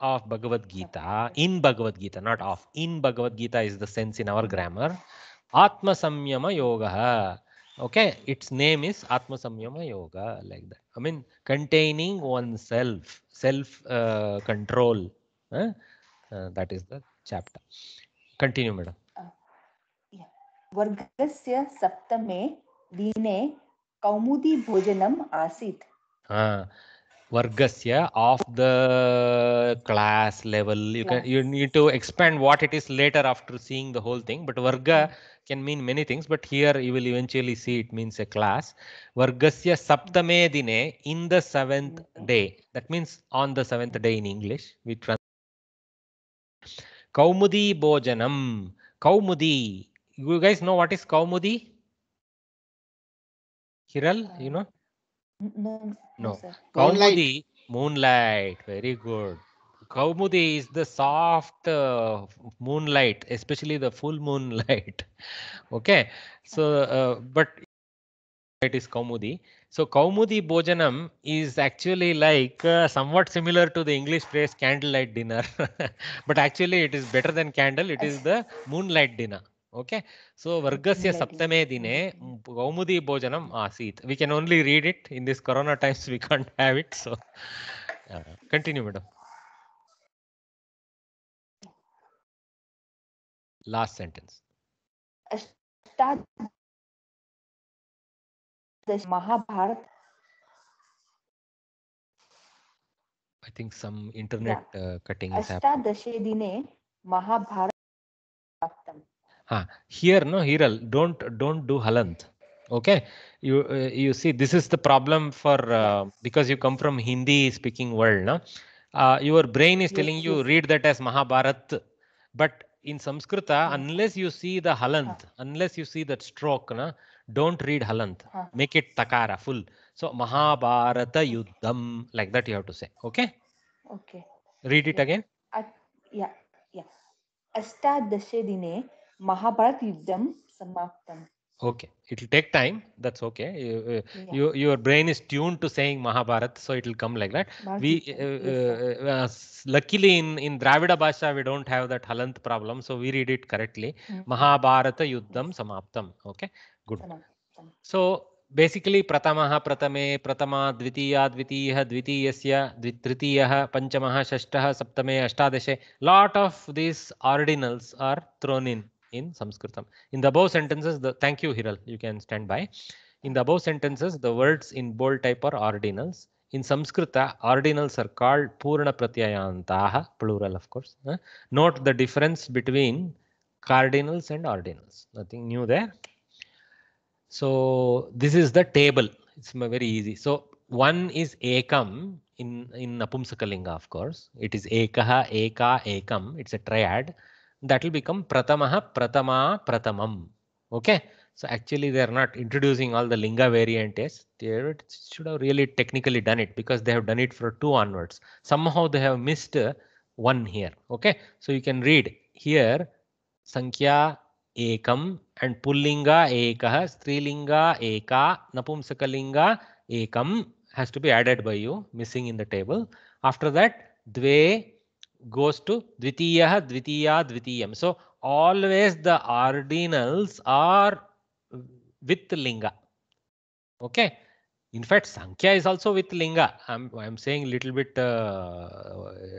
of Bhagavad Gita, in Bhagavad Gita, not of, in Bhagavad Gita is the sense in our grammar. Atma Samyama Yoga. Okay, its name is Atma Samyama Yoga, like that. I mean, containing oneself, self uh, control. Huh? Uh, that is the chapter. Continue, madam. वर्गस्य सप्तमे दिने कौमुदी भोजनम आसीत् हाँ vargasya of the class level you can you need to expand what it is later after seeing the whole thing but varga hmm. can mean many things but here you will eventually see it means a class vargasya saptame dine in the seventh hmm. day that means on the seventh day in english we translate kaumudi bojanam. kaumudi you guys know what is kaumudi hiral you uh, know no, no, Kaumudi, moonlight. Very good. Kaumudi is the soft uh, moonlight, especially the full moonlight. okay. So, uh, but it is Kaumudi. So Kaumudi bojanam is actually like uh, somewhat similar to the English phrase candlelight dinner, but actually it is better than candle. It is the moonlight dinner. Okay so वर्गस्य सप्तमे दिने गौमुदी भोजनम आसीत we can only read it in this corona times we can't have it so continue madam last sentence Mahabharata I think some internet cutting अष्टादशे दिने Mahabharata here no hiral. Don't don't do halant. Okay, you uh, you see this is the problem for uh, because you come from Hindi speaking world. No, uh, your brain is telling you read that as Mahabharat, but in Sanskrita, uh, hmm. unless you see the halant, unless you see that stroke, na, don't read halant. Make it takara full. So Mahabharata Yuddham, like that you have to say. Okay. Okay. Read it again. yeah, yeah. Astadashe Mahabharata Yuddham Samaptam. Okay, it will take time. That's okay. You, uh, yeah. you, your brain is tuned to saying Mahabharata, so it will come like that. Mahabharata. We uh, yes, uh, uh, luckily in in Dravida Bhasha we don't have that halant problem, so we read it correctly. Mm-hmm. Mahabharata Yuddham Samaptam. Okay, good. Samaptam. So basically prathama प्रथमे प्रथमा द्वितीया द्वितीय द्वितीयस्य द्वि तृतीयः पञ्चमः षष्ठः सप्तमे अष्टादशे lot of this ordinals are thrown in in Sanskritam. In the above sentences, the thank you, Hiral, you can stand by. In the above sentences, the words in bold type are ordinals. In Sanskrita, ordinals are called Purana Pratyayantaha, plural of course. Note the difference between cardinals and ordinals. Nothing new there. So this is the table. It's very easy. So one is ekam in in Apumsakalinga, of course. It is ekaha, eka, ekam. It's a triad that will become pratamaha pratama pratamam. Okay. So actually they are not introducing all the linga variantes. They should have really technically done it because they have done it for two onwards. Somehow they have missed uh, one here. Okay. So you can read here Sankhya ekam and pullinga ekah, strilinga eka, napumsakalinga ekam has to be added by you missing in the table. After that, dve goes to dvitiya, dvitiya, dvitiyam. So always the ordinals are with linga. Okay. In fact, Sankhya is also with linga. I'm, I'm saying little bit, uh,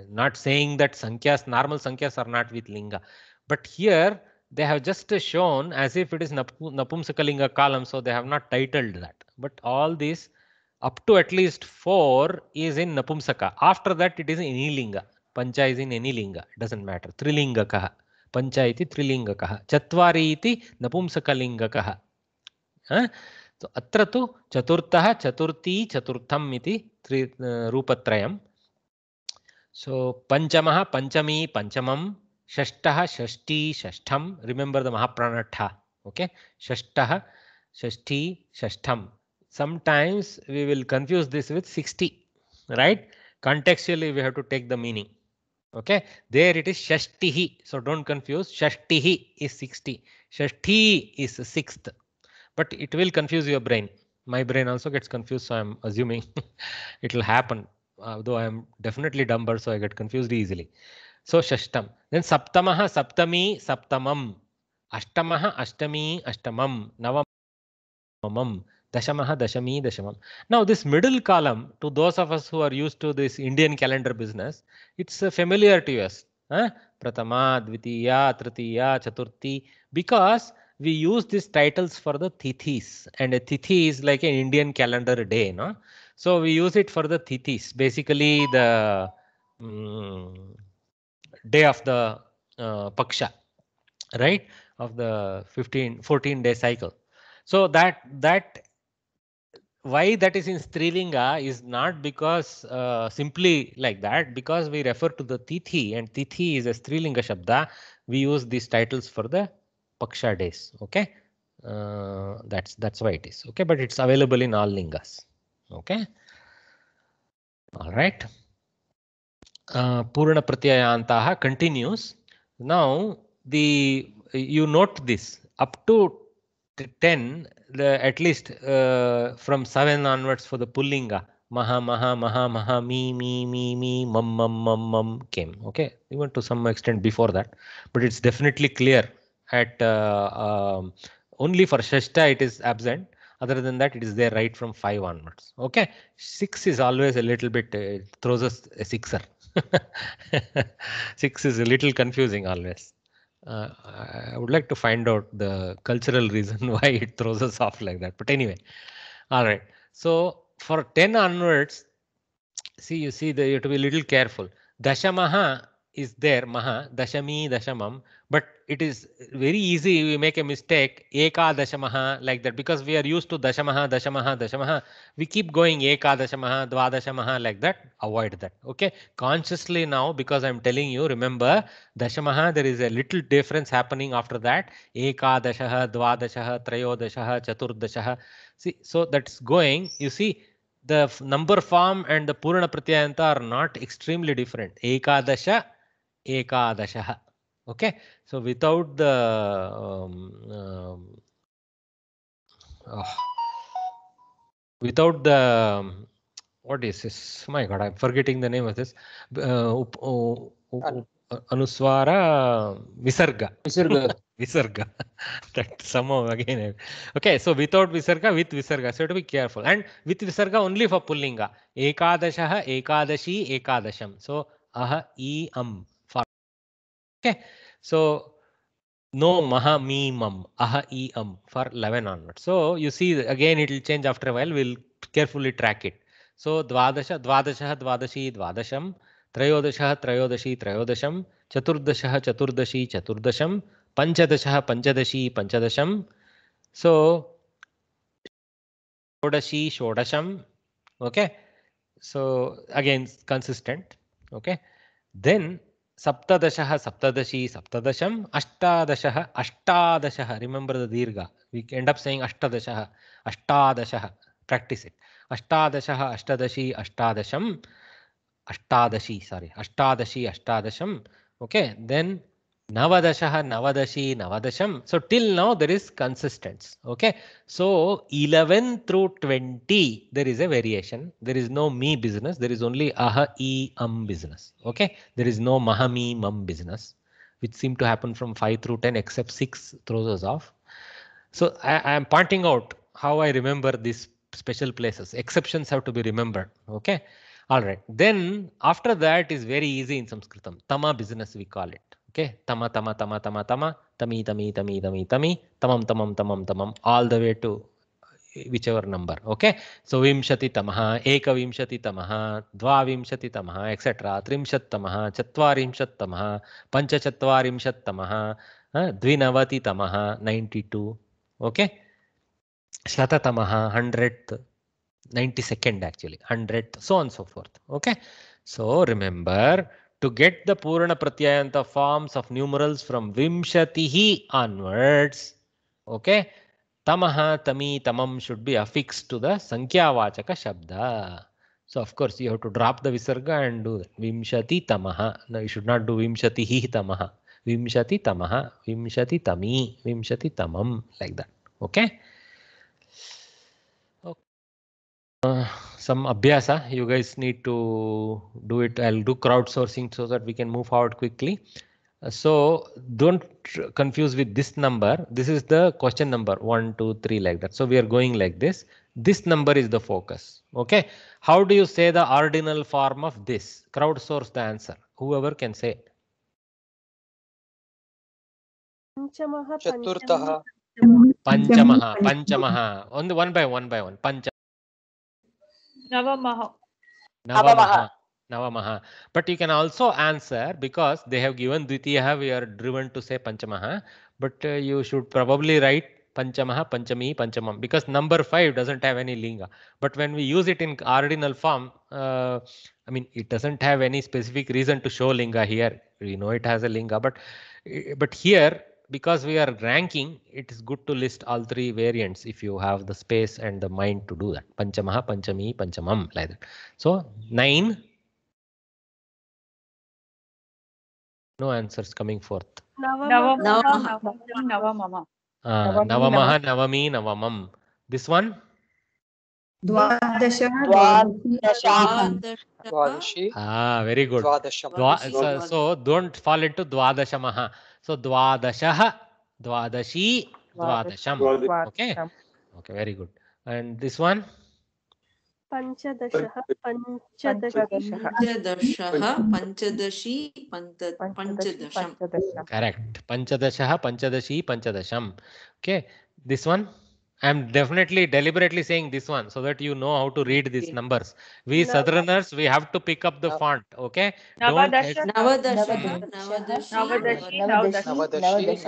not saying that Sankhyas, normal Sankhyas are not with linga. But here they have just shown as if it is Napu, Napumsakalinga column. So they have not titled that. But all these up to at least four is in Napumsaka. After that, it is in Ilinga. Pancha in any linga doesn't matter trilinga इति चुरी चत्वारि इति नपुंसकलिङ्गकः अत्र तो चतुर्थ चतुर्थी चतुर्थम रूपत्रय त्रि रूपत्रयं सो पञ्चमः पञ्चमी पञ्चमं षष्ठी षष्ठम रिमेम्बर द महाप्राणट्ठ ओके षष्ठ षष्ठी षष्ठम sometimes we will confuse this with sixty right contextually we have to take the meaning Okay, there it is Shashtihi. So don't confuse. Shashtihi is 60. Shashti is sixth, but it will confuse your brain. My brain also gets confused, so I'm assuming it will happen. Although I am definitely dumber, so I get confused easily. So Shashtam. Then Saptamaha, Saptami, Saptamam. Ashtamaha, Ashtami, Ashtamam. Navamam. Dashamah, Dashami, Dashamam. Now this middle column, to those of us who are used to this Indian calendar business, it's uh, familiar to us. Pratama, Dvitiya, Tritiya, Chaturthi, because we use these titles for the tithis, and a tithi is like an Indian calendar day, no? So we use it for the tithis, basically the um, day of the uh, paksha, right? Of the 15, 14 day cycle. So that that why that is in Strilinga is not because uh, simply like that, because we refer to the Tithi and Tithi is a Strilinga Shabda. We use these titles for the Paksha days. Okay. Uh, that's that's why it is. Okay, but it's available in all lingas. Okay. All right. Uh, Purana Pratyayantaha continues. Now the you note this up to 10 the, at least uh, from 7 onwards for the pullinga maha maha maha maha me me me me mum mum mum mum came okay even to some extent before that but it's definitely clear at uh, um, only for shashta it is absent other than that it is there right from 5 onwards okay 6 is always a little bit uh, throws us a sixer 6 is a little confusing always uh, I would like to find out the cultural reason why it throws us off like that. But anyway, all right. So for 10 onwards, see, you see you have to be a little careful. Dashamaha is there, maha, dashami, dashamam it is very easy we make a mistake eka dashamaha like that because we are used to dashamaha dashamaha dashamaha we keep going eka dashamaha dvadashamaha like that avoid that okay consciously now because i'm telling you remember dashamaha there is a little difference happening after that eka dashaha dvadashaha trayodashaha chaturdashaha see so that's going you see the number form and the purana pratyayanta are not extremely different ekadasha ekadashaha okay so without the um, uh, oh, without the um, what is this my god i'm forgetting the name of this uh, up, oh, up, anuswara visarga visarga visarga that somehow again okay so without visarga with visarga so you have to be careful and with visarga only for pullinga ekadashah ekadashi ekadasham so aha e am um. Okay, so no maha mi mam aha e um for 11 onwards. So you see again it will change after a while. We'll carefully track it. So dvadasha dvadasha dvadashi dvadasham trayodasha trayodashi trayodasham chaturdasha chaturdashi chaturdasham panchadasha panchadashi panchadasham. So shodashi shodasham. Okay, so again consistent. Okay, then सप्तदशः सप्तदशी सप्तदशम् अष्टादशः अष्टादशः remember the dirgha we end up saying अष्टदशः अष्टादशः practice it अष्टादशः अष्टदशी अष्टादशम् अष्टादशी सारी अष्टादशी अष्टादशम् okay then Navadashaha, Navadashi, Navadasham. So till now there is consistency. Okay. So 11 through 20, there is a variation. There is no me business. There is only aha, e, um business. Okay. There is no mahami, mum business, which seem to happen from 5 through 10, except 6 throws us off. So I am pointing out how I remember these special places. Exceptions have to be remembered. Okay. All right. Then after that is very easy in Sanskritam. Tama business, we call it. Okay, tama, tama, tama, tama, tama, tami, tami, tami, tami, tami, tamam, tamam, tamam, tamam, all the way to whichever number. Okay, so vimshati tamaha, ekavimshati tamaha, dvaviimshati tamaha, etc. Trimshat tamaha, chatvarimshat tamaha, panchachatvarimshat tamaha, dvinavati tamaha, 92. Okay, shatatamaha, 100th, 92nd actually, 100th, so on so forth. Okay, so remember. to get the Purana Pratyayanta forms of numerals from Vimshatihi onwards, okay, Tamaha, Tami, Tamam should be affixed to the Sankhyavachaka Shabda. So of course you have to drop the Visarga and do Vimshati Tamaha. No, you should not do Vimshatihi Tamaha. Vimshati Tamaha, Vimshati Tami, Vimshati Tamam, like that, okay. Uh, some abhyasa you guys need to do it i'll do crowdsourcing so that we can move forward quickly uh, so don't confuse with this number this is the question number one two three like that so we are going like this this number is the focus okay how do you say the ordinal form of this crowdsource the answer whoever can say panchamaha panchamaha panchamaha on one by one by one panchamaha Navamaha. Navamaha. Navamaha. But you can also answer because they have given Dvitiya, we are driven to say Panchamaha. But uh, you should probably write Panchamaha, Panchami, Panchamam because number 5 doesn't have any linga. But when we use it in ordinal form, uh, I mean, it doesn't have any specific reason to show linga here. We know it has a linga, but eh, but here because we are ranking, it is good to list all three variants if you have the space and the mind to do that. Panchamaha, Panchami, Panchamam, like that. So nine. No answers coming forth. Navamaha, Navamaha, Navamaha, Navamaha ah, Navami, Navamam. This one? Dwadasha. Dwadasha. Ah, very good. Dwadasha. so, so don't fall into Dwadashamaha. So Dwadashah, Dwadashi, Dwadasham. Okay. Okay, very good. And this one? पञ्चदशः पञ्चदशः पञ्चदशी पञ्चदशम् correct पञ्चदशः पञ्चदशी पञ्चदशम् okay this one I'm definitely deliberately saying this one so that you know how to read these numbers. We no. southerners, we have to pick up the no. font. Okay. Navadasha. Navadasha. Navadasha. Navadasha.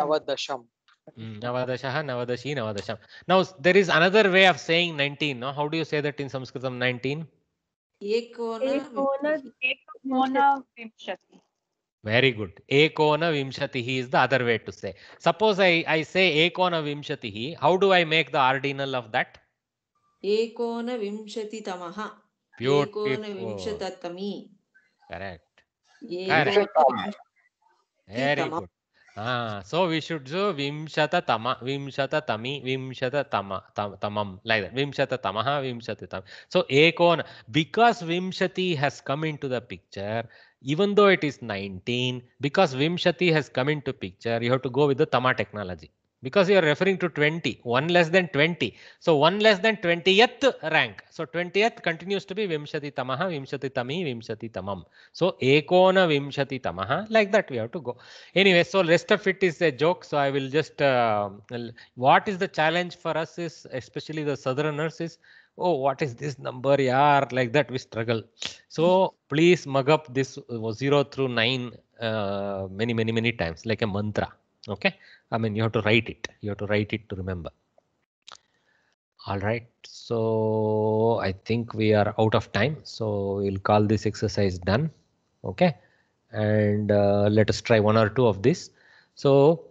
Navadashi. Navadasham. Now there is another way of saying 19. No? How do you say that in Sanskritam 19? Ekona. Ekona. Ekona. Very good. Ekona Vimshatihi is the other way to say. Suppose I, I say Ekona Vimshatihi, how do I make the ordinal of that? Ekona Vimshati Tamaha. Ekona Vimshatatami. Correct. Correct. Very good. Ah, so we should do Vimshata Tama, Vimshata Tami, Vimshata Tama, tam, Tamam, like that. Vimshata Tamaha, vimshati Tam. So Ekona, because Vimshati has come into the picture, even though it is 19, because Vimshati has come into picture, you have to go with the Tama technology. because you are referring to 20, 1 less than 20. So 1 less than 20th rank. So 20th continues to be Vimshati Tamaha, Vimshati Tami, Vimshati Tamam. So Ekona Vimshati Tamaha, like that we have to go. Anyway, so rest of it is a joke. So I will just, uh, what is the challenge for us is, especially the southerners is, oh, what is this number? yar like that we struggle. So please mug up this uh, 0 through 9 uh, many, many, many times, like a mantra. Okay, I mean, you have to write it. You have to write it to remember. All right, so I think we are out of time, so we'll call this exercise done. OK, and uh, let us try one or two of this. So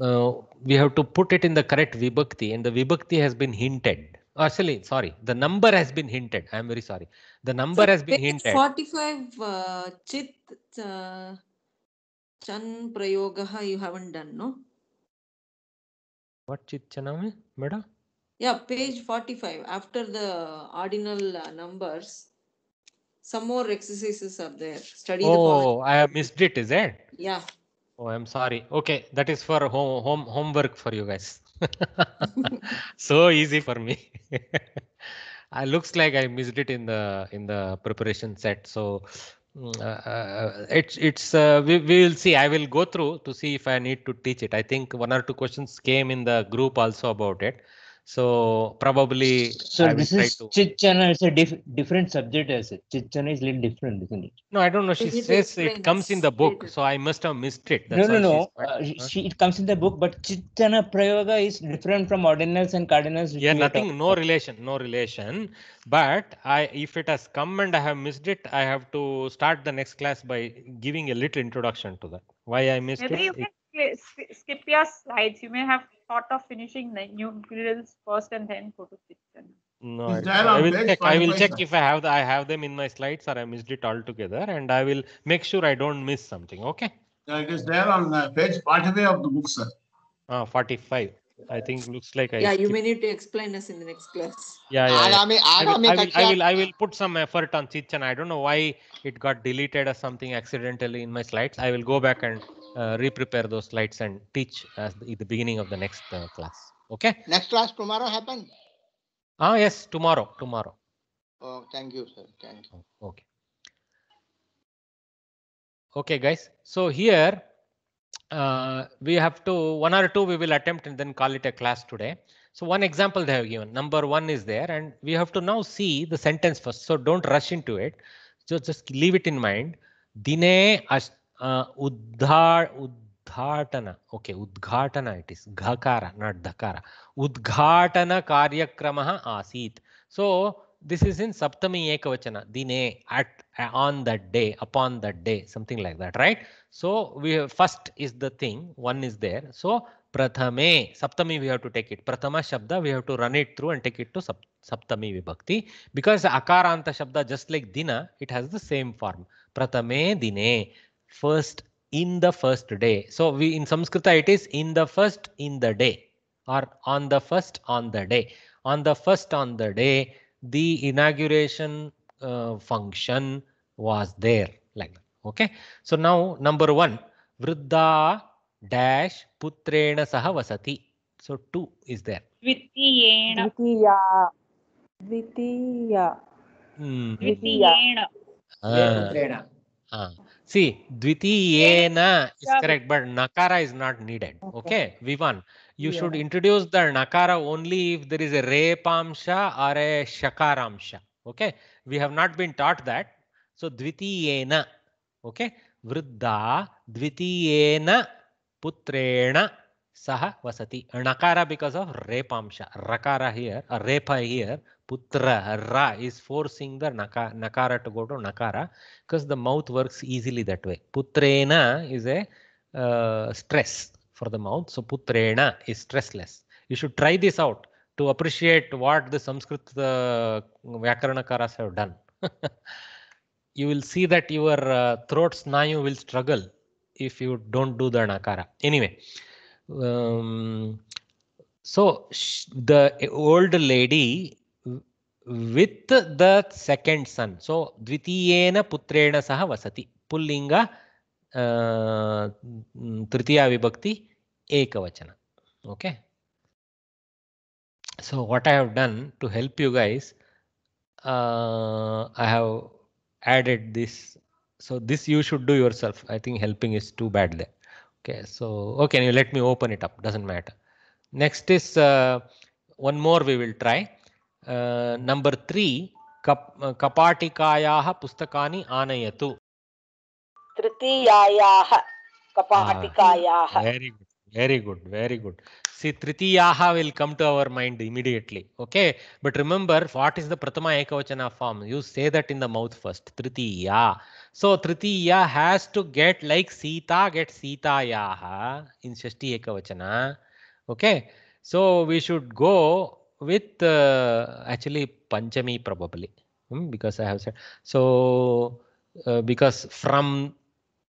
uh, we have to put it in the correct Vibhakti and the Vibhakti has been hinted. Actually, sorry, the number has been hinted. I'm very sorry. The number so has been hinted. 45 uh, Chit uh, Chan Prayogaha you haven't done, no? What Chitchanam hai, madam? Yeah, page 45. After the ordinal uh, numbers, some more exercises are there. Study Oh, the I have missed it, is it? Yeah. Oh, I'm sorry. Okay, that is for home, home homework for you guys. so easy for me. I looks like I missed it in the in the preparation set. So Mm, uh, uh, it's it's uh, we will see i will go through to see if i need to teach it i think one or two questions came in the group also about it so probably so I this is to... Chichana. a diff, different subject as it. Chichana is little different, isn't it? No, I don't know. She it says it comes in the book, so I must have missed it. That's no, no, no. Uh, she, it comes in the book, but Chichana Prayoga is different from ordinals and cardinals. Yeah, nothing. No relation. No relation. But I, if it has come and I have missed it, I have to start the next class by giving a little introduction to that. Why I missed Maybe it. You can skip your slides. You may have thought of finishing the new grills first and then go to kitchen. No, I, I, will check. I will check if I have the, I have them in my slides or I missed it altogether, and I will make sure I don't miss something. Okay. Yeah, it is there on uh, page 45 of the book, sir. Ah, 45. I think looks like I. Yeah, you may need to explain us in the next class. Yeah, yeah. yeah. I, will, I, will, I, will, I will put some effort on Chichan. I don't know why it got deleted or something accidentally in my slides. I will go back and uh, re-prepare those slides and teach as the, the beginning of the next uh, class. Okay. Next class tomorrow happen. Ah yes, tomorrow. Tomorrow. Oh, thank you, sir. Thank you. Oh, okay. Okay, guys. So here uh, we have to one or two we will attempt and then call it a class today. So one example they have given number one is there and we have to now see the sentence first. So don't rush into it. So just leave it in mind. Dine उद्धार उद्घाटन okay उद्घाटन it इस घकार नट धकार उद्घाटन कार्यक्रम आसी so this is in Saptami ekavachana दिने at on that day upon that day something like that right so we first is the thing one is there so प्रथमे saptami we have to take it prathama shabda we have to run it through and take it to saptami vibhakti because akaranta shabda just like dina it has the same form प्रथमे दिने first in the first day. So we in Sanskrita it is in the first in the day or on the first on the day. On the first on the day, the inauguration uh, function was there like that. Okay. So now number one, Vriddha dash putrena saha So two is there. Dvitiyena. Dvitiya. Dvitiya. Hmm. Dvitiyena. Ah. Ah. See, dvitiyena is correct, but nakara is not needed. Okay, okay? Vivan, you yeah. should introduce the nakara only if there is a repamsha or a shakaramsha. Okay, we have not been taught that. So dvitiyena, okay, vruddha dvitiyena putrena Saha vasati. Nakara because of repamsha. Rakara here, a repa here. Putra, ra is forcing the naka, nakara to go to nakara because the mouth works easily that way. Putrena is a uh, stress for the mouth. So putrena is stressless. You should try this out to appreciate what the Sanskrit uh, Vyakarnakaras have done. you will see that your uh, throat snayu will struggle if you don't do the nakara. Anyway um, so the old lady with the second son. So dvitiyena putrena saha vasati. Pullinga uh, tritiya vibhakti ekavachana. Okay. So what I have done to help you guys, uh, I have added this. So this you should do yourself. I think helping is too bad there. Okay, so okay, you let me open it up. Doesn't matter. Next is uh, one more we will try. Uh, number three, kap, uh, kapatikayah pustakani anayatu. Tritiyayaha kapatikayah. Ah, very good, very good, very good. See, Tritiyaha will come to our mind immediately. Okay. But remember, what is the Pratama Ekavachana form? You say that in the mouth first. Tritiya. So, Tritiya has to get like Sita, get yaha in Shashti Ekavachana. Okay. So, we should go with uh, actually Panchami probably hmm, because I have said so uh, because from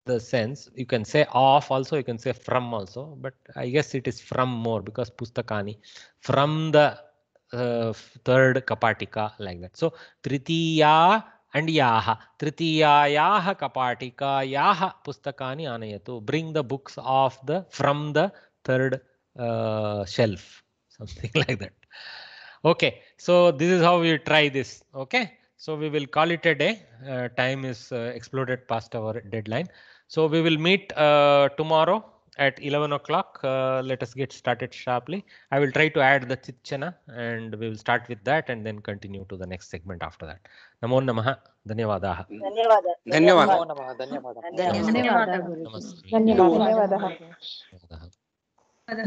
the sense. You can say off, also, you can say from also, but I guess it is from more because Pustakani, from the uh, third Kapatika like that. So Tritiya and Yaha, Tritiyayaha Kapatika, Yaha Pustakani Anayatu, bring the books of the from the third uh, shelf, something like that. Okay, so this is how we try this. Okay, so we will call it a day. Uh, time is uh, exploded past our deadline. So we will meet uh, tomorrow at 11 o'clock. Uh, let us get started sharply. I will try to add the Chitchana and we will start with that and then continue to the next segment after that. Namo Namaha. Dhanyavadaha. Dhanyavadaha. Dhanyavadaha. Dhanyavadaha.